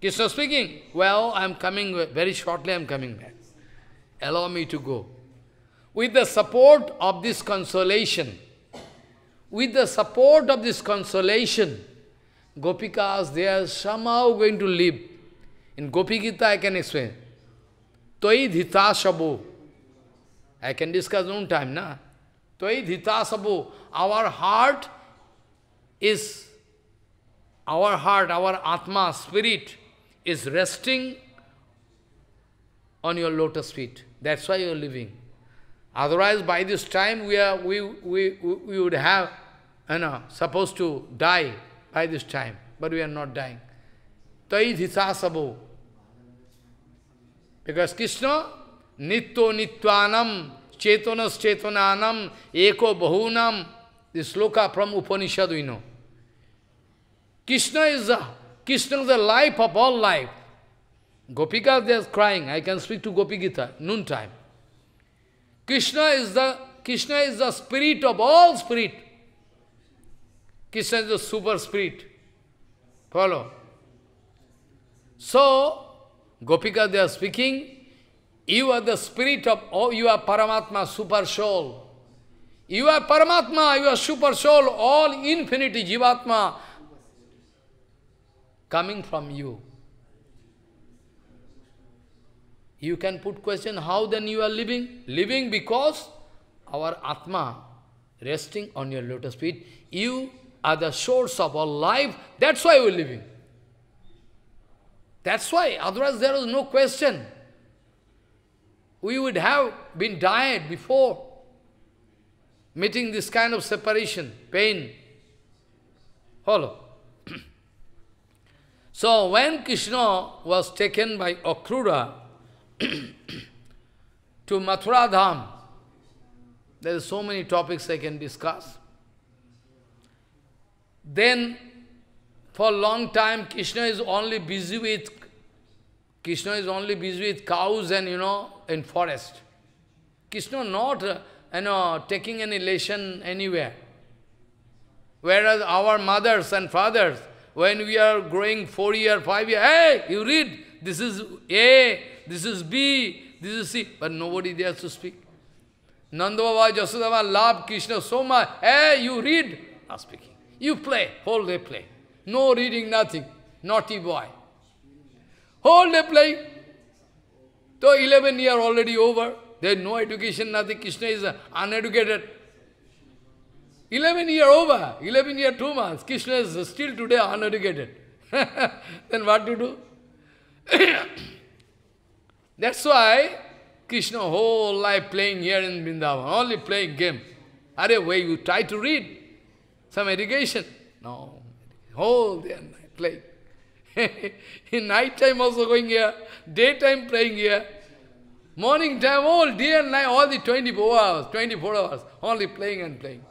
Speaker 1: Krishna speaking, well, I am coming, very shortly I am coming back. Allow me to go. With the support of this consolation, with the support of this consolation, Gopikas, they are somehow going to live. In Gopi Gita, I can explain. Toi dhita shabu. I can discuss one time, na? Toi dhita shabu. Our heart is, our heart, our atma, spirit, is resting on your lotus feet. That's why you are living. Otherwise, by this time, we, are, we, we, we would have, you know, supposed to die by this time, but we are not dying. Taidhisasabo. Because Krishna, Nitto Nityanam, Chetonas Chetonanam, Eko Bahunam, this sloka from Upanishad we know. Krishna is the, Krishna is the life of all life. Gopika, they are crying. I can speak to Gopigita, noontime. Krishna is the Krishna is the spirit of all spirit. Krishna is the super spirit. Follow? So, Gopika, they are speaking, you are the spirit of, oh, you are Paramatma, super soul. You are Paramatma, you are super soul, all infinity, Jivatma, coming from you. You can put question, how then you are living? Living because our Atma resting on your lotus feet. You are the source of all life. That's why we're living. That's why, otherwise there is no question. We would have been died before meeting this kind of separation, pain. Follow. so when Krishna was taken by Akrura to Mathura Dham, there are so many topics I can discuss. Then, for long time, Krishna is only busy with Krishna is only busy with cows and you know in forest. Krishna not uh, you know taking any lesson anywhere. Whereas our mothers and fathers, when we are growing four year, five year, hey, you read, this is A, this is B, this is C, but nobody dares to speak. Nanda Baba, Lab love Krishna so much, hey, you read, not speaking. You play, whole day play. No reading, nothing. Naughty boy. Whole day play. So 11 year already over. There no education, nothing. Krishna is uneducated. 11 year over. 11 year, 2 months. Krishna is still today uneducated. then what to do? That's why Krishna whole life playing here in Vrindavan, only playing game. Are way you try to read, some education. No, whole day and night playing. In night time also going here, daytime praying here, morning time, all day and night, all the 24 hours, 24 hours, only playing and playing.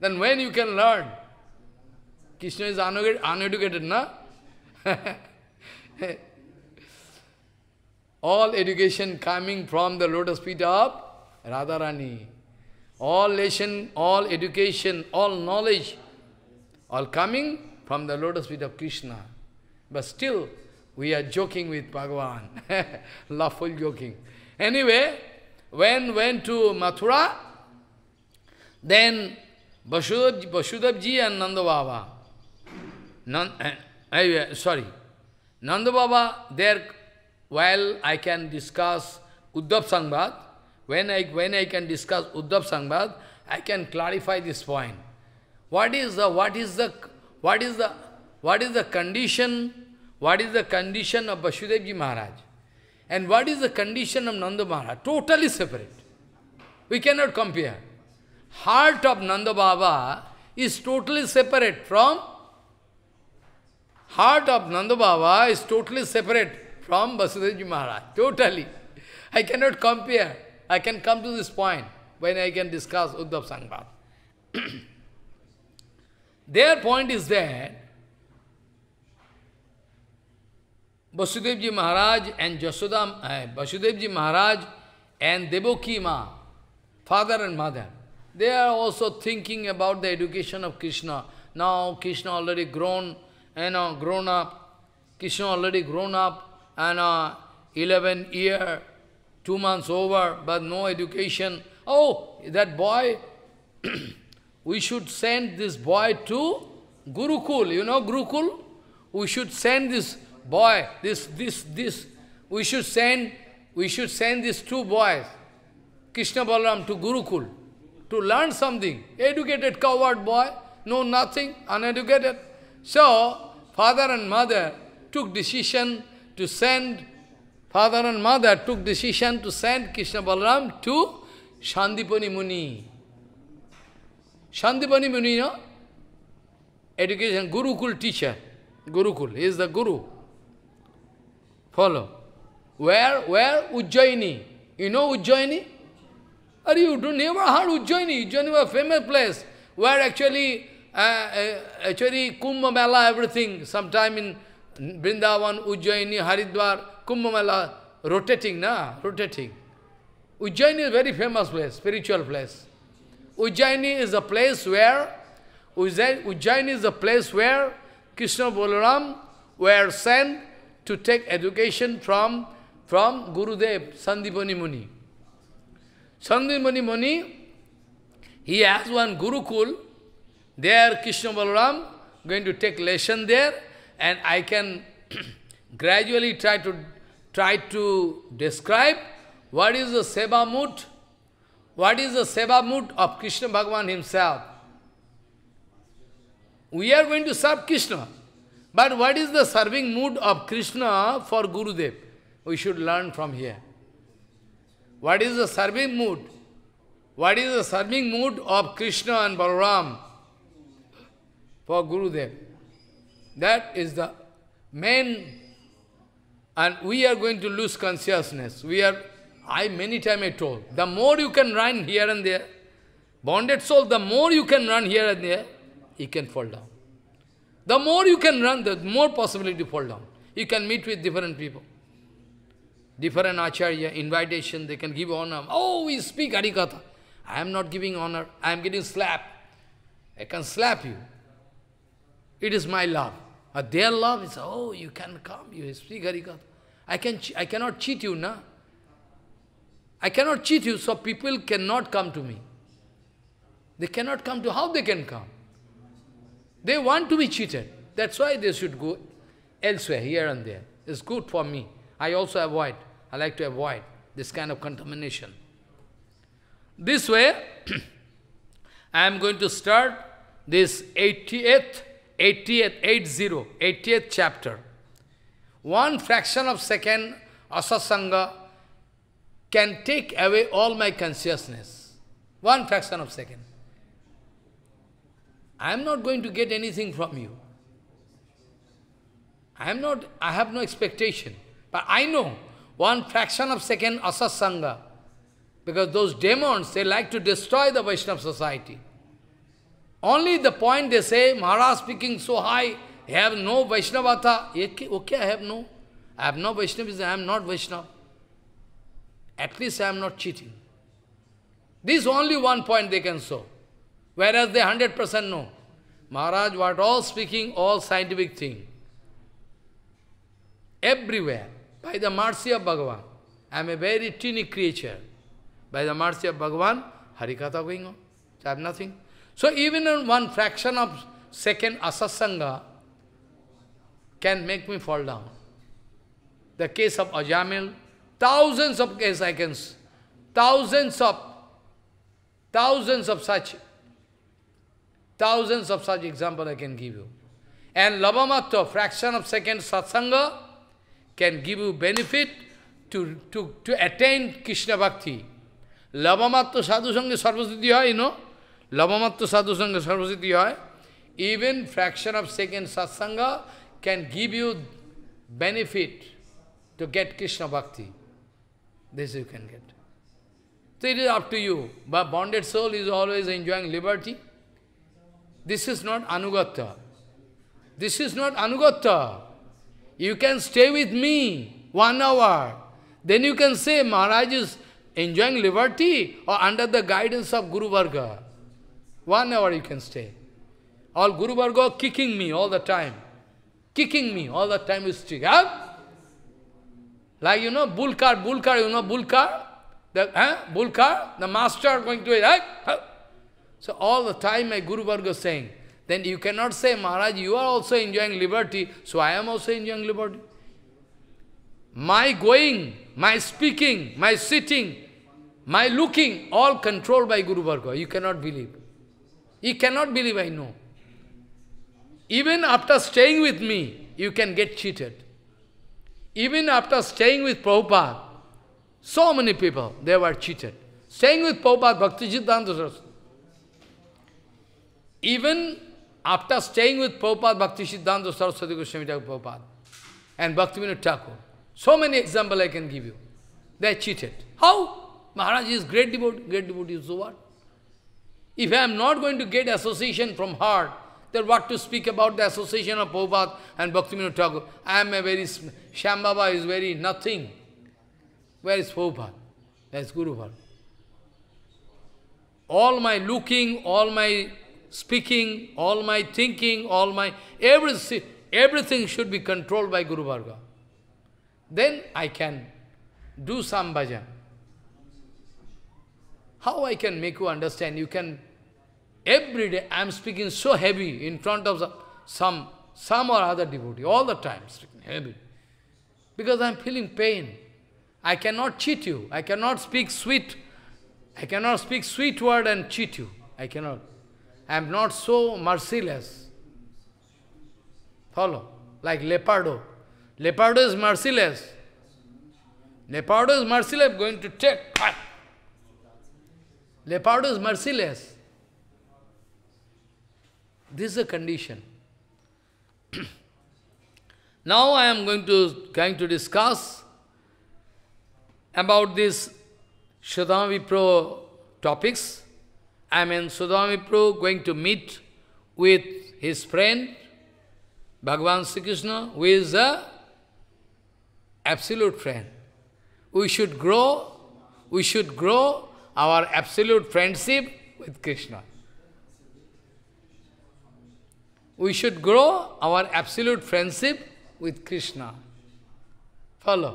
Speaker 1: Then when you can learn? Krishna is uneducated, uneducated na? all education coming from the lotus feet of Radharani all lesson, all education, all knowledge, all coming from the lotus feet of Krishna. But still, we are joking with Bhagavan, laughful joking. Anyway, when went to Mathura, then Vasudabji and Nanda Baba, Nan, uh, sorry, Nanda Baba, there, while I can discuss Uddhav Sangbad, when I, when I can discuss Uddhav Sangbad, I can clarify this point. What is the, what is the, what is the, what is the condition, what is the condition of Vasudevji Maharaj? And what is the condition of Nanda Maharaj? Totally separate. We cannot compare. Heart of Nanda Baba is totally separate from heart of Nanda Baba is totally separate from Vasudevji Maharaj. Totally. I cannot compare. I can come to this point when I can discuss Uddhav Sangbad. Their point is that Vasudevji Maharaj and Jasodam, uh, eh, Maharaj and Devaki Ma, father and mother, they are also thinking about the education of Krishna. Now Krishna already grown, you know, grown up. Krishna already grown up and uh, 11 year two months over, but no education. Oh, that boy, we should send this boy to Gurukul. You know Gurukul? We should send this boy, this, this, this, we should send, we should send these two boys, Krishna Balram, to Gurukul, to learn something. Educated coward boy, know nothing, uneducated. So, father and mother took decision to send Father and mother took decision to send Krishna Balaram to Shandipani Muni. Shandipani Muni, no? Education, Gurukul teacher. Gurukul, he is the Guru. Follow. Where, where? Ujjaini. You know Ujjaini? Are you do never heard Ujjaini. Ujjaini was a famous place where actually, uh, uh, actually Kumbh Mela, everything, sometime in Vrindavan, Ujjaini, Haridwar, Kumbh rotating, na? Rotating. Ujjaini is a very famous place, spiritual place. Ujjaini is a place where, Ujjaini is a place where Krishna Balaram were sent to take education from, from Gurudev, Sandipani Muni. Sandipani Muni, he has one Gurukul, there Krishna Balaram going to take lesson there, and I can gradually try to try to describe what is the seva mood, what is the seva mood of Krishna Bhagavan himself. We are going to serve Krishna, but what is the serving mood of Krishna for Gurudev? We should learn from here. What is the serving mood? What is the serving mood of Krishna and Balaram for Gurudev? That is the main, and we are going to lose consciousness. We are, I many times I told, the more you can run here and there, bonded soul, the more you can run here and there, you can fall down. The more you can run, the more possibility to fall down. You can meet with different people. Different acharya, invitation, they can give honor. Oh, we speak Harikatha. I am not giving honor. I am getting slap. I can slap you. It is my love. But uh, their love is, oh, you can come, you speak Harikatha. I, can I cannot cheat you, na? I cannot cheat you, so people cannot come to me. They cannot come to, how they can come? They want to be cheated. That's why they should go elsewhere, here and there. It's good for me. I also avoid, I like to avoid this kind of contamination. This way, I am going to start this 88th 80th, 80, 80th chapter. One fraction of second, asasanga can take away all my consciousness. One fraction of second. I am not going to get anything from you. I am not, I have no expectation. But I know, one fraction of second asasanga, because those demons, they like to destroy the Vaishnava society. Only the point they say, Maharaj speaking so high, I have no Vaishnavata. Okay, I have no. I have no Vaishnavism, I am not Vaishnav. At least I am not cheating. This only one point they can show. Whereas they 100% know. Maharaj what all speaking, all scientific thing. Everywhere, by the mercy of Bhagavan. I am a very teeny creature. By the mercy of Bhagavan, Harikatha going on. I have nothing. So even in one fraction of second asasanga can make me fall down. The case of Ajamil, thousands of cases I can, thousands of, thousands of such, thousands of such example I can give you. And Labamatta, fraction of second satsanga, can give you benefit to, to, to attain Krishna Bhakti. Labamatta sadhu sange sarvasiddhi you know. Lavamattu sadhu sangha sarvasiti hoy, even fraction of second satsanga can give you benefit to get Krishna bhakti. This you can get. So it is up to you. But bonded soul is always enjoying liberty. This is not anugata. This is not anugata. You can stay with me one hour. Then you can say Maharaj is enjoying liberty or under the guidance of Guru Varga. One hour you can stay. All Guru Varga kicking me all the time. Kicking me all the time You stick. Huh? Like you know, bulkar, bulkar, you know, bulkar? The huh? bulkar, the master going to it, Huh? So all the time my Guru Varga saying, then you cannot say, Maharaj, you are also enjoying liberty, so I am also enjoying liberty. My going, my speaking, my sitting, my looking, all controlled by Guru Varga. You cannot believe. You cannot believe I know. Even after staying with me, you can get cheated. Even after staying with Prabhupada, so many people, they were cheated. Staying with Prabhupada, Bhakti Siddhanta Even after staying with Prabhupada, Bhakti Siddhanta Saraswati Goswami Thakur Prabhupada and Bhaktivinoda Thakur, so many examples I can give you. They cheated. How? Maharaj is great devotee, great devotee, so what? If I am not going to get association from heart, then what to speak about the association of Prabhupada and Bhaktivinoda Thakur? I am a very, Shambhava is very nothing. Where is Prabhupada? Where is Guru Bhargava? All my looking, all my speaking, all my thinking, all my, everything, everything should be controlled by Guru Bhargava. Then I can do some bhajan. How I can make you understand? You can, every day I am speaking so heavy in front of some, some or other devotee, all the time speaking heavy. Because I am feeling pain. I cannot cheat you. I cannot speak sweet. I cannot speak sweet word and cheat you. I cannot. I am not so merciless. Follow? Like leopard. Leopard is merciless. Leopard is merciless, going to take Leopard is merciless. This is a condition. now I am going to going to discuss about this Sudhami Pro topics. I mean Sudhami Pro going to meet with his friend Bhagavan Sri Krishna, who is the absolute friend. We should grow, we should grow our absolute friendship with Krishna. We should grow our absolute friendship with Krishna. Follow.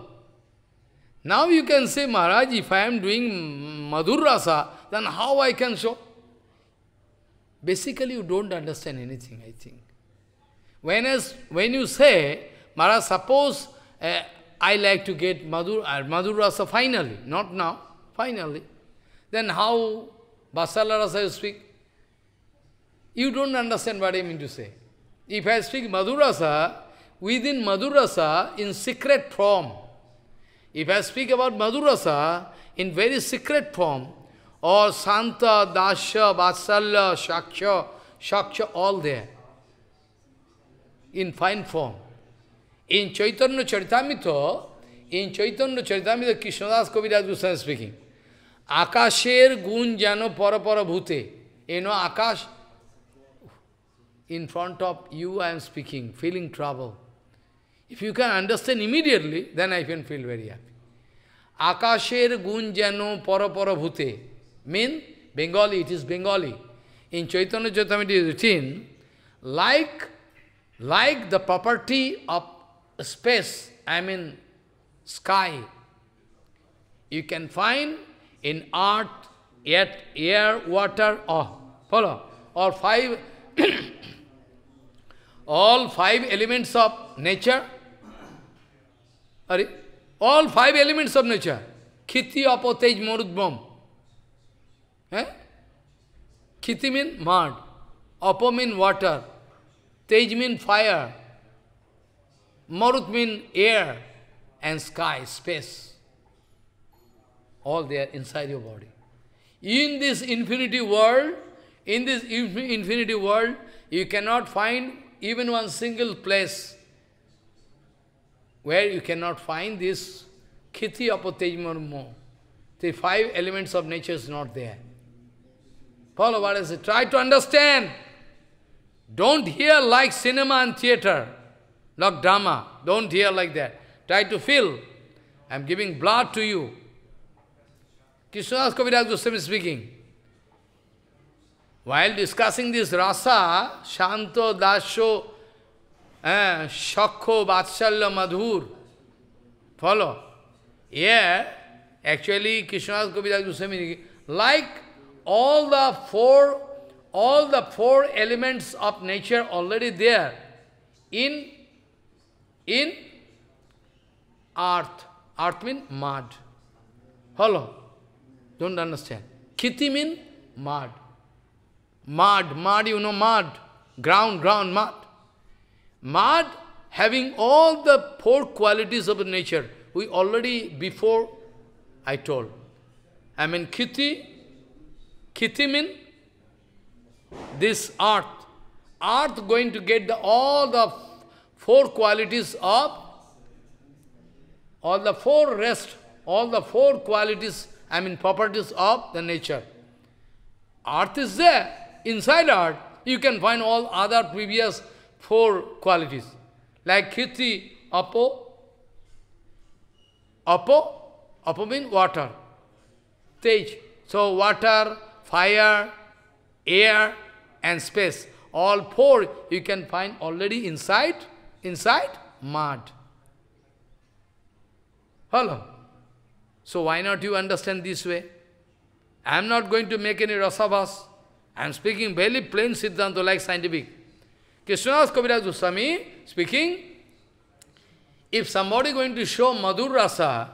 Speaker 1: Now you can say, Maharaj, if I am doing Madhur Rasa, then how I can show? Basically, you don't understand anything, I think. Whereas, when you say, Maharaj, suppose uh, I like to get Madhur, uh, Madhur Rasa finally, not now, finally. Then how Vasala Rasa you speak? You don't understand what I mean to say. If I speak Madhurasa, within Madhurasa, in secret form, if I speak about Madhurasa, in very secret form, or Santa, Dasha, Vatsalya, Shaksha, Shaksha, all there, in fine form. In Chaitanya Charitamrita, in Chaitanya Charitamrita, Krishnadas Kaviraj Goswami speaking. আকাশের গুণ যেন পরপর ভূতে এনো আকাশ in front of you I am speaking feeling trouble If you can understand immediately, then I can feel very happy. Akasher gun jano parapara bhute. Mean Bengali, it is Bengali. In Chaitanya Jyotam routine like, like the property of space, I mean sky, you can find in earth, yet air, water, or follow, or five, all five elements of nature, all five elements of nature, khiti, apotej, morudbam. Eh? Khiti means mud, apo means water, tej means fire, marut means air, and sky, space all there inside your body. In this infinity world, in this infinity world, you cannot find even one single place where you cannot find this khiti apotejmarmo. The five elements of nature is not there. Follow what I say. Try to understand. Don't hear like cinema and theater, like drama. Don't hear like that. Try to feel. I'm giving blood to you. Krishnadas Kaviraj Goswami speaking. While discussing this rasa, Shanto, Dasho, eh, Shakho, Vatsalya, Madhur, follow. Yeah, actually Krishnadas Kaviraj Goswami, like all the four, all the four elements of nature already there in, in earth. Earth means mud. Follow. Don't understand. Kiti mean mud. Mud, mud, you know mud. Ground, ground, mud. Mud having all the four qualities of nature. We already before I told. I mean kiti, kiti mean this earth. Earth going to get the, all the four qualities of all the four rest, all the four qualities I mean properties of the nature. Earth is there. Inside earth, you can find all other previous four qualities. Like Khiti, Apo. Apo, Apo means water. Tej. So water, fire, air, and space. All four you can find already inside, inside mud. Hello. So why not you understand this way? I am not going to make any rasavas. I am speaking very plain Siddhanta, like scientific. Krishnadas Kaviraj Goswami speaking, if somebody going to show Madhur Rasa,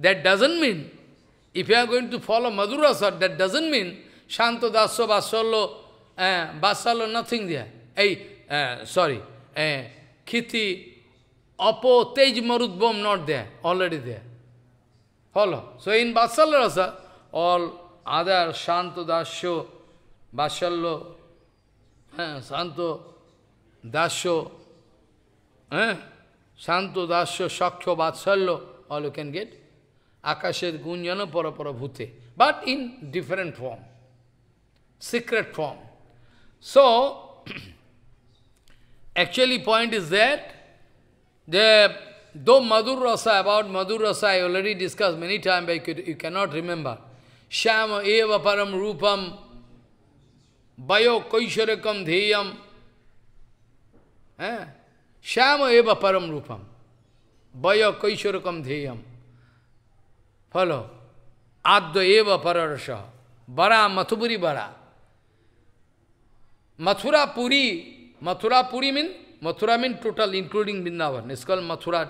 Speaker 1: that doesn't mean, if you are going to follow Madhur Rasa, that doesn't mean Shanto Daso Basallo, uh, eh, Basallo, nothing there. Hey, uh, eh, sorry, uh, eh, Kiti, Apo, Tej Marudbom, not there, already there. Follow. So in Vatsalya Rasa, all other Shanto Dasho, Vatsalya, eh, Shanto Dasho, eh, Shanto Dasho, Shakya Vatsalya, all you can get. Akashet Gunyana Parapara Bhute. But in different form, secret form. So, actually point is that the दो मधुर रसा about madhura rasa I already discuss many time by you cannot remember श्याम एव परम रूपम वयो कैशरकम ध्येयम है श्याम एव परम रूपम वयो कैशरकम ध्येयम फलो आद्य एव पर बड़ा मथुपुरी बड़ा Mathurapuri Mathurapuri mean Mathura mean total including Vrindavan इसकल Mathura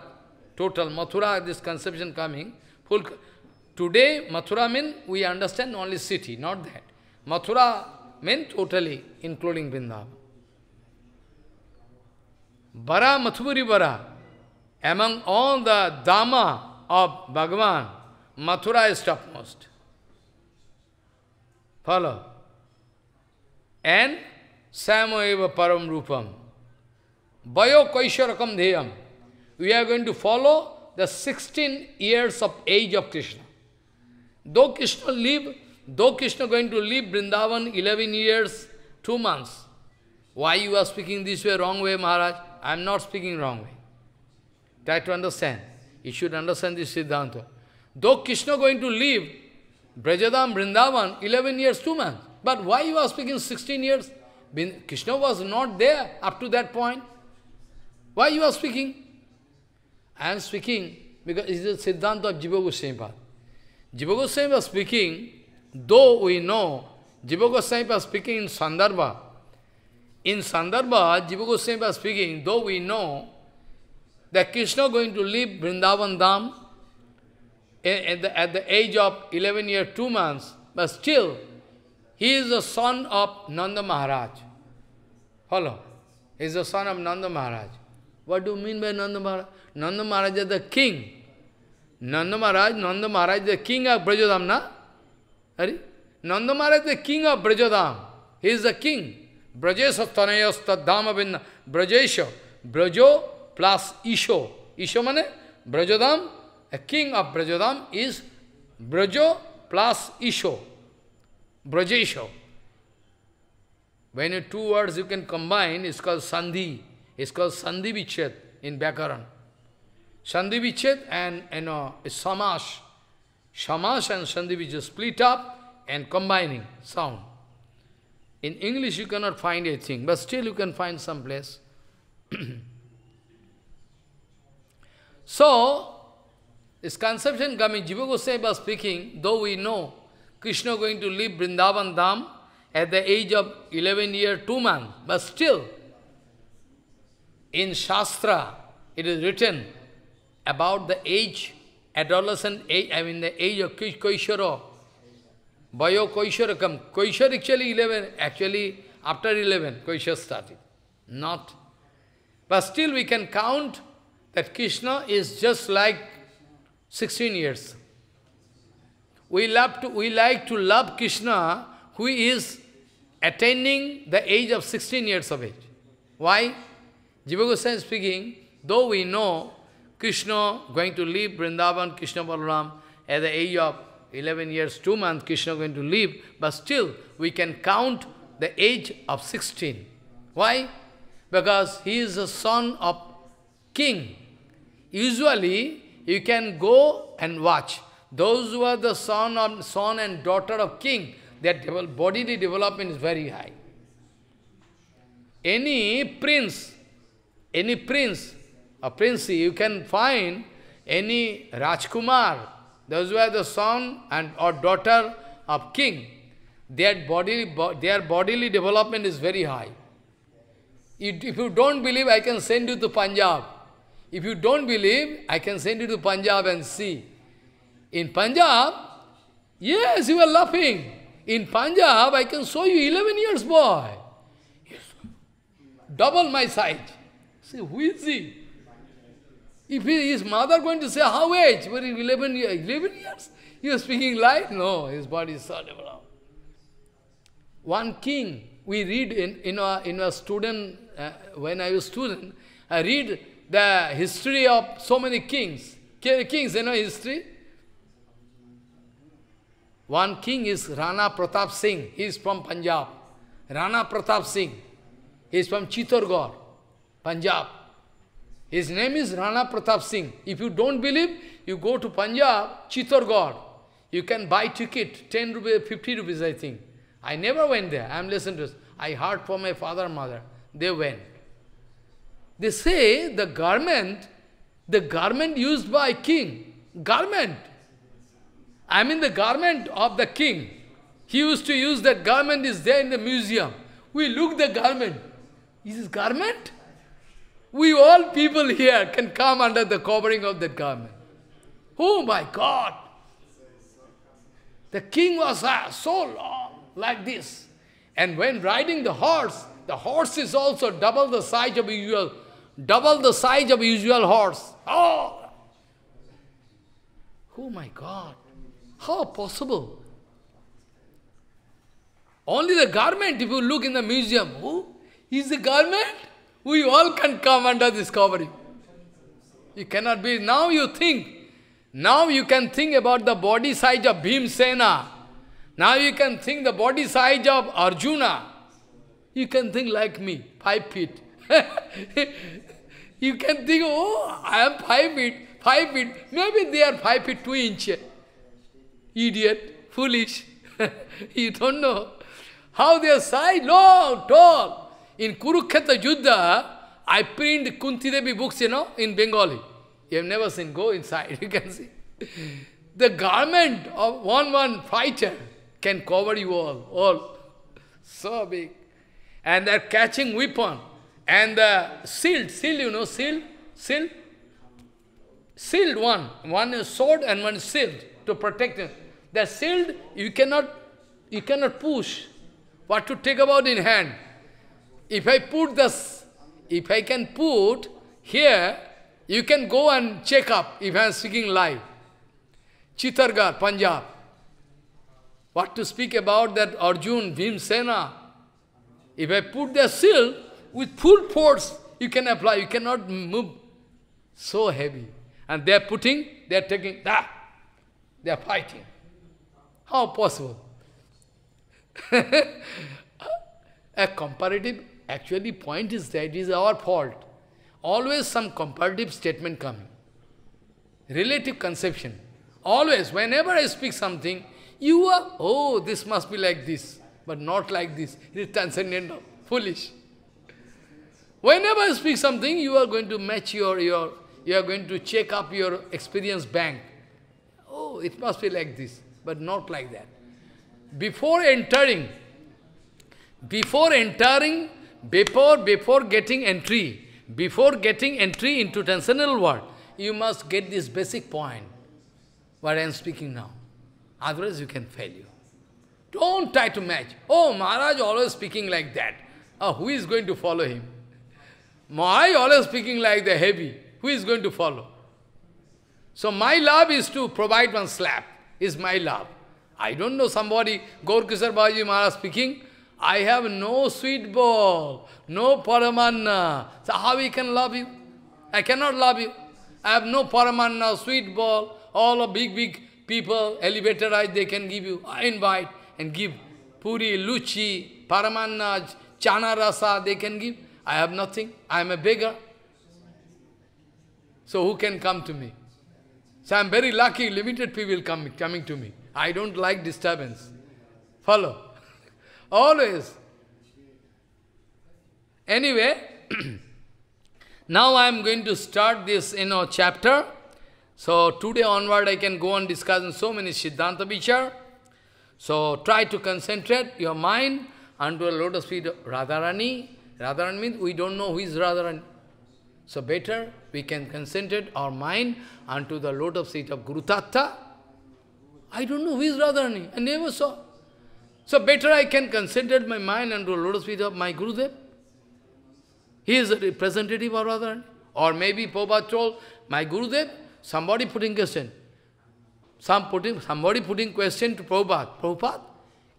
Speaker 1: total Mathura, this conception coming, full. Today, Mathura means we understand only city, not that. Mathura means totally, including Vrindavan. Bara, Mathuri Bara, among all the Dhamma of Bhagavan, Mathura is topmost. Follow. And eva Param Rupam. Vayo Kaisharakam Deyam. We are going to follow the 16 years of age of Krishna. Though Krishna live, though Krishna going to live Brindavan 11 years, 2 months. Why you are speaking this way, wrong way, Maharaj? I am not speaking wrong way. Try to understand. You should understand this Siddhanta. Though Krishna going to live Brajadam Brindavan 11 years, 2 months. But why you are speaking 16 years? Krishna was not there up to that point. Why you are speaking? I am speaking because it is the Siddhanta of Jiva Goswami Pad. Jiva Goswami speaking, though we know Jiva Goswami was speaking in Sandarbha. In Sandarbha, Jiva Goswami was speaking, though we know that Krishna going to leave Vrindavan Dham at the, at the age of 11 years, 2 months, but still, he is the son of Nanda Maharaj. Follow? He is the son of Nanda Maharaj. What do you mean by Nanda Maharaj? Nanda Maharaj is the king. Nanda Maharaj, Nanda Maharaj is the king of Brajodam, na? Hari? Nanda Maharaj is the king of Brajodam. He is the king. Brajesha the Taddhama Vinna. Brajesha. Brajo plus Isho. Isho means Brajodam. A king of Brajodam is Brajo plus Isho. Brajesho. When you two words you can combine, it's called Sandhi. It's called Sandhi Vichet in BhaKaran. Sandhi Vichet and you know, Samash. Samash and uh, Sandhi Vichet split up and combining sound. In English you cannot find a thing, but still you can find some place. so, this conception coming, Jiva Goswami was speaking, though we know Krishna going to leave Vrindavan Dham at the age of 11 year, 2 months, but still, in Shastra, it is written about the age, adolescent age, I mean the age of Koisharo, Bayo Koisharakam. Koishar actually 11, actually after 11, Koishar started. Not. But still we can count that Krishna is just like 16 years. We, love to, we like to love Krishna who is attaining the age of 16 years of age. Why? Jiva Goswami speaking, though we know Krishna going to leave Vrindavan, Krishna Balaram, at the age of 11 years, 2 months, Krishna going to leave, but still we can count the age of 16. Why? Because he is a son of king. Usually, you can go and watch. Those who are the son, of, son and daughter of king, their bodily development is very high. Any prince any prince, a prince, you can find any Rajkumar. Those were the son and or daughter of king. Their bodily, their bodily development is very high. If you don't believe, I can send you to Punjab. If you don't believe, I can send you to Punjab and see. In Punjab, yes, you are laughing. In Punjab, I can show you 11 years boy. Double my size. Say, who is he? If he, his mother going to say, how age? Were 11 years? 11 years? He was speaking lie? No, his body is so developed. One king, we read in, in, a, in a student, uh, when I was student, I read the history of so many kings. Kings, you know history? One king is Rana Pratap Singh. He is from Punjab. Rana Pratap Singh. He is from Chitorgarh. Punjab. His name is Rana Pratap Singh. If you don't believe, you go to Punjab, Chitorgarh. You can buy ticket, 10 rupees, 50 rupees, I think. I never went there. I am listening to this. I heard from my father and mother. They went. They say the garment, the garment used by king, garment. I mean the garment of the king. He used to use that garment is there in the museum. We look the garment. Is this garment? We all people here can come under the covering of that garment. Oh my God! The king was uh, so long, like this. And when riding the horse, the horse is also double the size of usual, double the size of usual horse. Oh! Oh my God! How possible? Only the garment, if you look in the museum, who oh, is the garment? We all can come under this covering. You cannot be. Now you think. Now you can think about the body size of Bhimsena. Now you can think the body size of Arjuna. You can think like me, five feet. you can think, oh, I am five feet, five feet. Maybe they are five feet, two inch. Idiot, foolish. you don't know. How their size, long, tall. In Kurukshetra Yuddha, I print Kunti Devi books, you know, in Bengali. You have never seen, go inside, you can see. The garment of one one fighter can cover you all, all. So big. And they're catching weapon. And the shield, shield, you know, shield, shield. Sealed one. One is sword and one is shield to protect them. The shield, you cannot, you cannot push. What to take about in hand? If I put this, if I can put here, you can go and check up if I am speaking live. Chitargarh, Punjab. What to speak about that Arjun, Bhimsena? If I put the seal with full force, you can apply, you cannot move. So heavy. And they are putting, they are taking, Da, they are fighting. How possible? A comparative Actually, point is that it is our fault. Always some comparative statement coming. Relative conception. Always, whenever I speak something, you are, oh, this must be like this, but not like this. It is transcendental, foolish. Whenever I speak something, you are going to match your, your, you are going to check up your experience bank. Oh, it must be like this, but not like that. Before entering, before entering before, before getting entry, before getting entry into transcendental world, you must get this basic point, what I am speaking now. Otherwise, you can fail you. Don't try to match. Oh, Maharaj always speaking like that. Oh, who is going to follow him? Maharaj always speaking like the heavy. Who is going to follow? So my love is to provide one slap, is my love. I don't know somebody, Gaur Kishor Babaji Maharaj speaking, I have no sweet ball, no paramanna. So how we can love you? I cannot love you. I have no paramanna, sweet ball, all the big, big people, elevator ride they can give you. I invite and give puri, luchi, paramanna, chana rasa they can give. I have nothing. I am a beggar. So who can come to me? So I am very lucky, limited people come coming to me. I don't like disturbance. Follow always. Anyway, now I am going to start this, you know, chapter. So today onward I can go on discussing so many Siddhanta Vichar. So try to concentrate your mind unto a lotus feet of Radharani. Radharani means we don't know who is Radharani. So better we can concentrate our mind unto the lotus feet of Guru Tattva. I don't know who is Radharani. I never saw. So better I can concentrate my mind and do lotus feet of my Gurudev. He is a representative of Radharani, Or maybe Prabhupada told, my Gurudev, somebody putting question. Some putting, somebody putting question to Prabhupada. Prabhupada,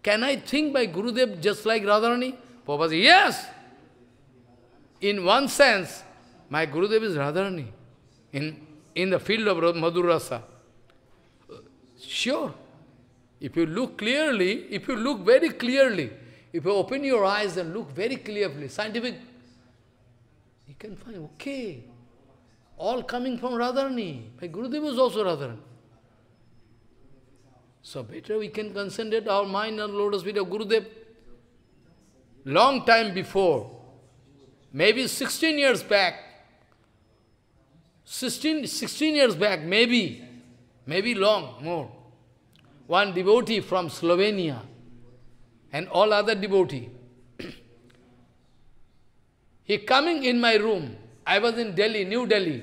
Speaker 1: can I think by Gurudev just like Radharani? Prabhupada said, yes! In one sense, my Gurudev is Radharani. In, in the field of Madhurasa. Sure. If you look clearly, if you look very clearly, if you open your eyes and look very clearly, scientific, you can find, okay, all coming from Radharani. My Gurudev was also Radharani. So better we can concentrate our mind on lotus feet of Gurudev. Long time before, maybe 16 years back, 16, 16 years back, maybe, maybe long, more one devotee from Slovenia and all other devotee. he coming in my room. I was in Delhi, New Delhi,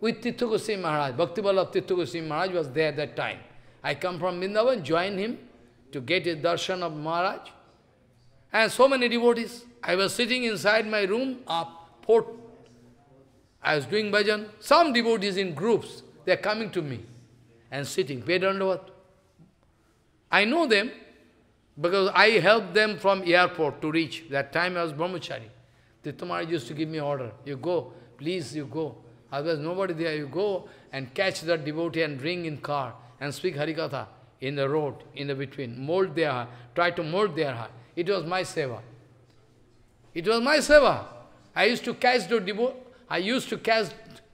Speaker 1: with Tithu Goswami Maharaj. Bhakti of Tithu Goswami Maharaj was there at that time. I come from Vrindavan, join him to get a darshan of Maharaj. And so many devotees. I was sitting inside my room, up, port. I was doing bhajan. Some devotees in groups, they are coming to me and sitting, paid what? I know them because I helped them from airport to reach. That time I was brahmachari. Tittamara used to give me order, you go, please you go. Otherwise nobody there, you go and catch that devotee and bring in car and speak Harikatha in the road, in the between. Mold their heart, try to mold their heart. It was my seva. It was my seva. I used to catch those devotees, I used to catch,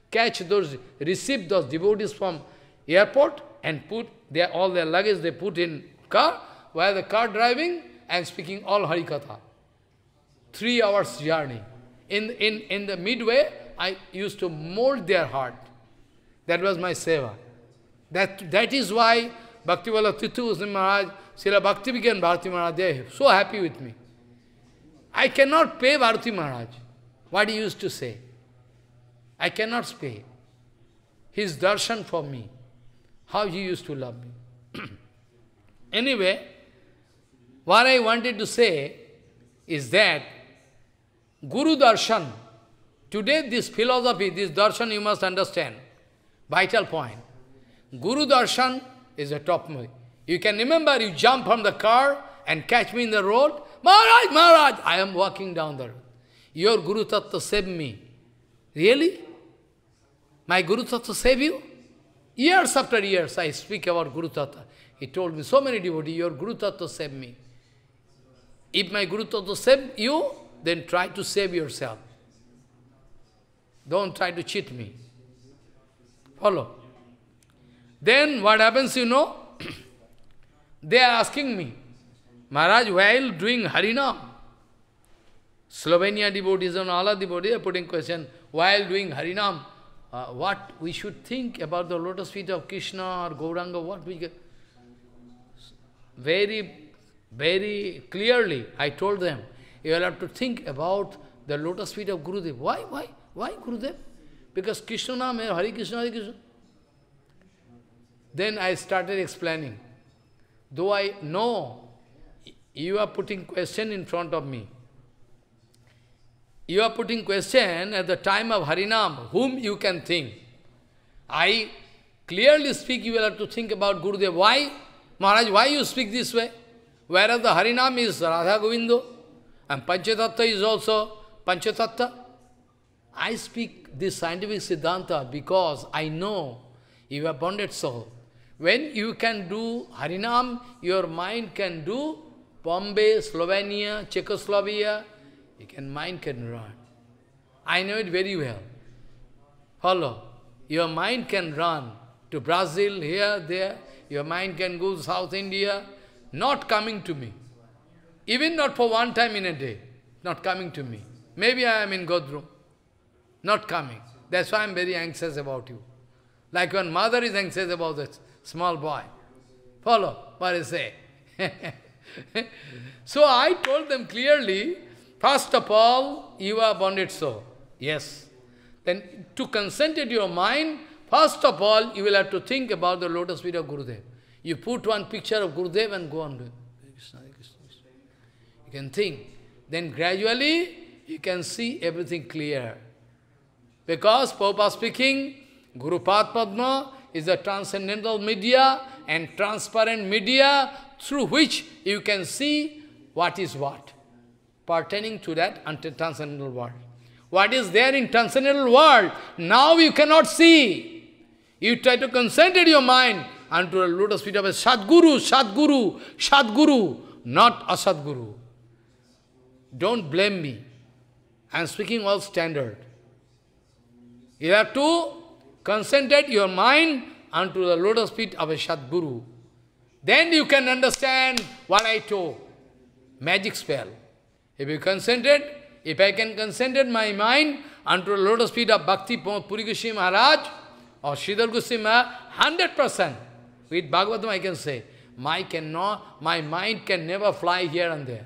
Speaker 1: catch those, receive those devotees from airport and put their, all their luggage they put in car, while the car driving and speaking all Harikatha. Three hours journey. In, in, in the midway, I used to mold their heart. That was my seva. That, that is why Bhakti Titu Muslim Maharaj, Srila Bhakti began Bharati Maharaj, they are so happy with me. I cannot pay Bharati Maharaj what he used to say. I cannot pay his darshan for me, how he used to love me. Anyway, what I wanted to say is that Guru Darshan, today this philosophy, this darshan you must understand, vital point. Guru Darshan is a top movie. You can remember, you jump from the car and catch me in the road, Maharaj, Maharaj, I am walking down the road. Your Guru Tattva saved me. Really? My Guru Tattva saved you? Years after years I speak about Guru Tattva. He told me, so many devotees, your Guru Tattva saved me. If my Guru Tattva saved you, then try to save yourself. Don't try to cheat me. Follow. Then what happens, you know? they are asking me, Maharaj, while doing Harinam, Slovenia devotees and all devotees are putting question, while doing Harinam, uh, what we should think about the lotus feet of Krishna or Gauranga, what we get very, very clearly, I told them, you will have to think about the lotus feet of Gurudev. Why, why, why Gurudev? Because Krishna Nam, Hare Krishna, Hare Krishna. Then I started explaining. Though I know you are putting question in front of me, you are putting question at the time of Harinam, whom you can think. I clearly speak, you will have to think about Gurudev. Why? Maharaj, why you speak this way? Whereas the Harinam is Radha Govindo and Panchatattva is also Panchatattva. I speak this scientific Siddhanta because I know you are bonded soul. When you can do Harinam, your mind can do Bombay, Slovenia, Czechoslovakia, you can mind can run. I know it very well. Follow. Your mind can run to Brazil, here, there. Your mind can go to South India, not coming to me. Even not for one time in a day, not coming to me. Maybe I am in God's room, not coming. That's why I'm very anxious about you. Like when mother is anxious about the small boy. Follow what I say. so I told them clearly, first of all, you are bonded soul. Yes. Then to concentrate your mind, First of all, you will have to think about the lotus feet of Gurudev. You put one picture of Gurudev and go on You can think. Then gradually, you can see everything clear. Because, Prabhupada speaking, Guru Padma is a transcendental media and transparent media through which you can see what is what pertaining to that transcendental world. What is there in transcendental world, now you cannot see. You try to concentrate your mind unto the lotus feet of a Sadguru, Sadguru, Sadguru, not a Sadguru. Don't blame me. I am speaking all standard. You have to concentrate your mind unto the lotus feet of a Sadguru. Then you can understand what I told. Magic spell. If you concentrate, if I can concentrate my mind unto the lotus feet of Bhakti Purigushi Maharaj, or Sridhar Goswami, 100%. With Bhagavatam I can say, my, cannot, my mind can never fly here and there.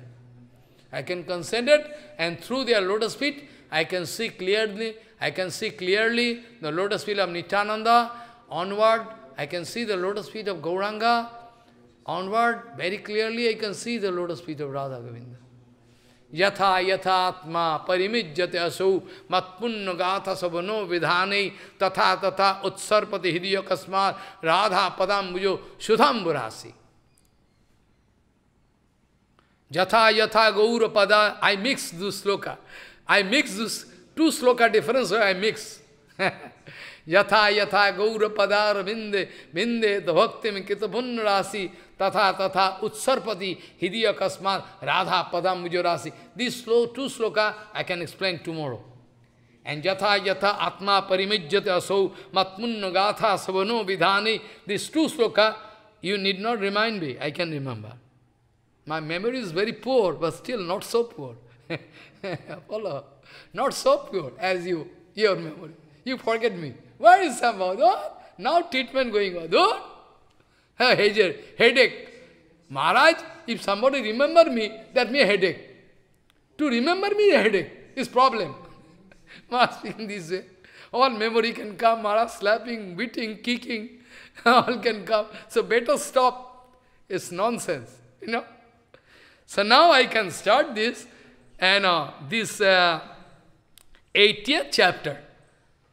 Speaker 1: I can concentrate and through their lotus feet, I can see clearly, I can see clearly the lotus feet of Nityananda, onward, I can see the lotus feet of Gauranga, onward, very clearly I can see the lotus feet of Radha Govinda. यथा यथात्मा परिमिज्यते असौ मत्पुण्य गाथ सवनो विधान तथा तथा उत्सर्पति हृदय अकस्मात राधा पदाम बुजो पदाम्बुजो बुरासी यथा यथा गौर पदा I mix two shloka I mix this two shloka difference I mix यथा यथा गौर पदार बिंदे बिंदे तो भक्ति में कित राशि तथा तथा उत्सर्पति हृदय अकस्मात राधा पदम मुजोराशि this slow two shloka I can explain tomorrow And yatha yatha atma parimijyate asau matmunna gatha savano vidhani. These two sloka, you need not remind me, I can remember. My memory is very poor, but still not so poor. Follow. Not so poor as you, your memory. You forget me. Where is Sambhav? now treatment going on. headache. Maharaj, if somebody remember me, that me headache. To remember me a headache is problem. Maharaj speaking this way. All memory can come, Maharaj slapping, beating, kicking, all can come. So better stop. It's nonsense, you know. So now I can start this, and uh, this uh, 80th chapter.